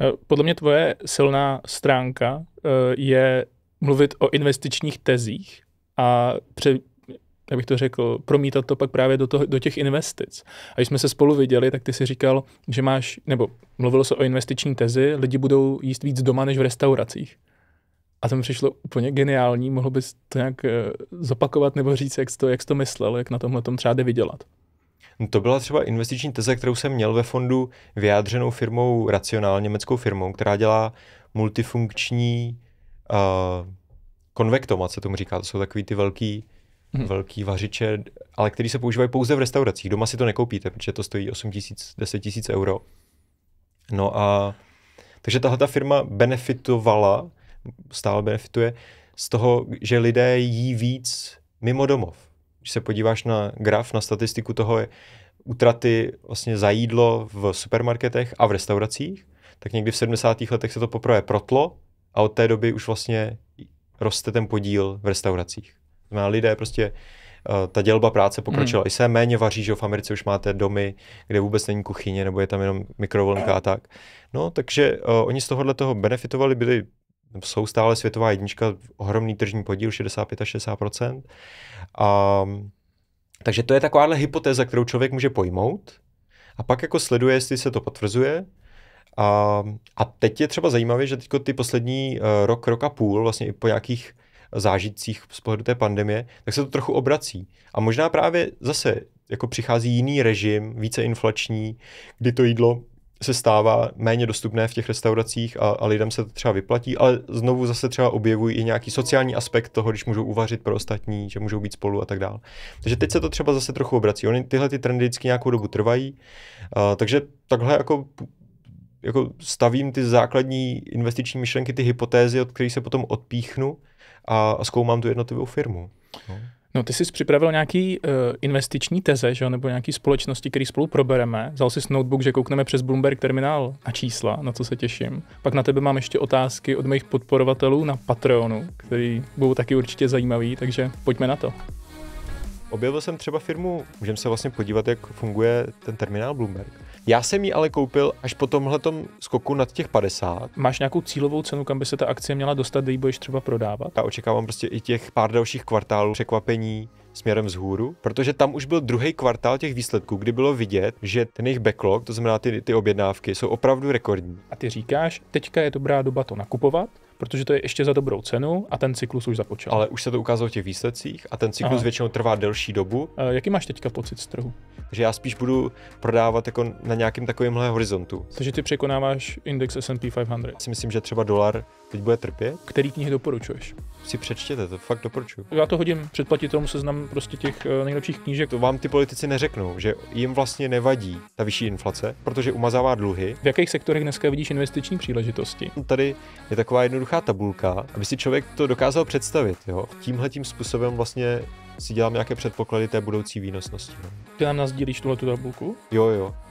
Eh, podle mě tvoje silná stránka uh, je mluvit o investičních tezích a pře, jak bych to řekl, promítat to pak právě do, toho, do těch investic. A když jsme se spolu viděli, tak ty si říkal, že máš, nebo mluvilo se o investiční tezi, lidi budou jíst víc doma než v restauracích. A to mi přišlo úplně geniální, mohl bys to nějak eh, zopakovat nebo říct, jak jsi to, jak jsi to myslel, jak na tomhle tom třeba jde vydělat. No to byla třeba investiční teze, kterou jsem měl ve fondu vyjádřenou firmou Racionál, německou firmou, která dělá multifunkční uh, konvektomat, se tomu říká. To jsou takový ty velký, hmm. velký vařiče, ale který se používají pouze v restauracích. Doma si to nekoupíte, protože to stojí 8 tisíc, 10 tisíc euro. No a takže tahle ta firma benefitovala stále benefituje z toho, že lidé jí víc mimo domov. Když se podíváš na graf, na statistiku toho je utraty vlastně za jídlo v supermarketech a v restauracích, tak někdy v 70. letech se to poprvé protlo a od té doby už vlastně roste ten podíl v restauracích. Znamená, lidé prostě eh, ta dělba práce pokročila. Hmm. I se méně vaří, že v Americe už máte domy, kde vůbec není kuchyně, nebo je tam jenom mikrovlnka a tak. No, takže uh, oni z tohohle toho benefitovali, byli jsou stále světová jednička, ohromný tržní podíl, 65 a 60 Takže to je takováhle hypotéza, kterou člověk může pojmout a pak jako sleduje, jestli se to potvrzuje. A, a teď je třeba zajímavé, že teď ty poslední eh, rok, rok a půl, vlastně i po nějakých zážitcích z pohledu té pandemie, tak se to trochu obrací. A možná právě zase jako přichází jiný režim, více inflační, kdy to jídlo se stává méně dostupné v těch restauracích a, a lidem se to třeba vyplatí, ale znovu zase třeba objevují i nějaký sociální aspekt toho, když můžou uvařit pro ostatní, že můžou být spolu a tak dále. Takže teď se to třeba zase trochu obrací. Oni tyhle ty trendy vždycky nějakou dobu trvají, a, takže takhle jako jako stavím ty základní investiční myšlenky, ty hypotézy, od kterých se potom odpíchnu a, a zkoumám tu jednotlivou firmu. No. No, ty jsi připravil nějaký uh, investiční teze, že? nebo nějaký společnosti, které spolu probereme. Vzal jsi notebook, že koukneme přes Bloomberg terminál a čísla, na co se těším. Pak na tebe mám ještě otázky od mých podporovatelů na Patreonu, který budou taky určitě zajímavý, takže pojďme na to. Objevil jsem třeba firmu, můžeme se vlastně podívat, jak funguje ten terminál Bloomberg já jsem ji ale koupil až po tomhle skoku nad těch 50. Máš nějakou cílovou cenu, kam by se ta akcie měla dostat, kde ji budeš třeba prodávat? Já očekávám prostě i těch pár dalších kvartálů překvapení směrem vzhůru, protože tam už byl druhý kvartál těch výsledků, kdy bylo vidět, že ten jejich backlog, to znamená ty, ty objednávky, jsou opravdu rekordní. A ty říkáš, teďka je dobrá doba to nakupovat, protože to je ještě za dobrou cenu a ten cyklus už započal. Ale už se to ukázalo v těch výsledcích a ten cyklus Aha. většinou trvá delší dobu. A eh, jaký máš teďka pocit z trhu? Že já spíš budu prodávat jako na nějakém takovémhle horizontu. Takže ty překonáváš index S&P 500. Já si myslím, že třeba dolar teď bude trpět. Který knihy doporučuješ? si přečtěte, to fakt doporučuji. Já to hodím předplatit, tomu seznam prostě těch eh, nejlepších knížek. To vám ty politici neřeknou, že jim vlastně nevadí ta vyšší inflace, protože umazává dluhy. V jakých sektorech dneska vidíš investiční příležitosti? Tady je taková jednoduchá tabulka, aby si člověk to dokázal představit. Jo? Tímhle tím způsobem vlastně si dělám nějaké předpoklady té budoucí výnosnosti. No. Ty nám nazdílíš tuhle tabulku? Jo, jo.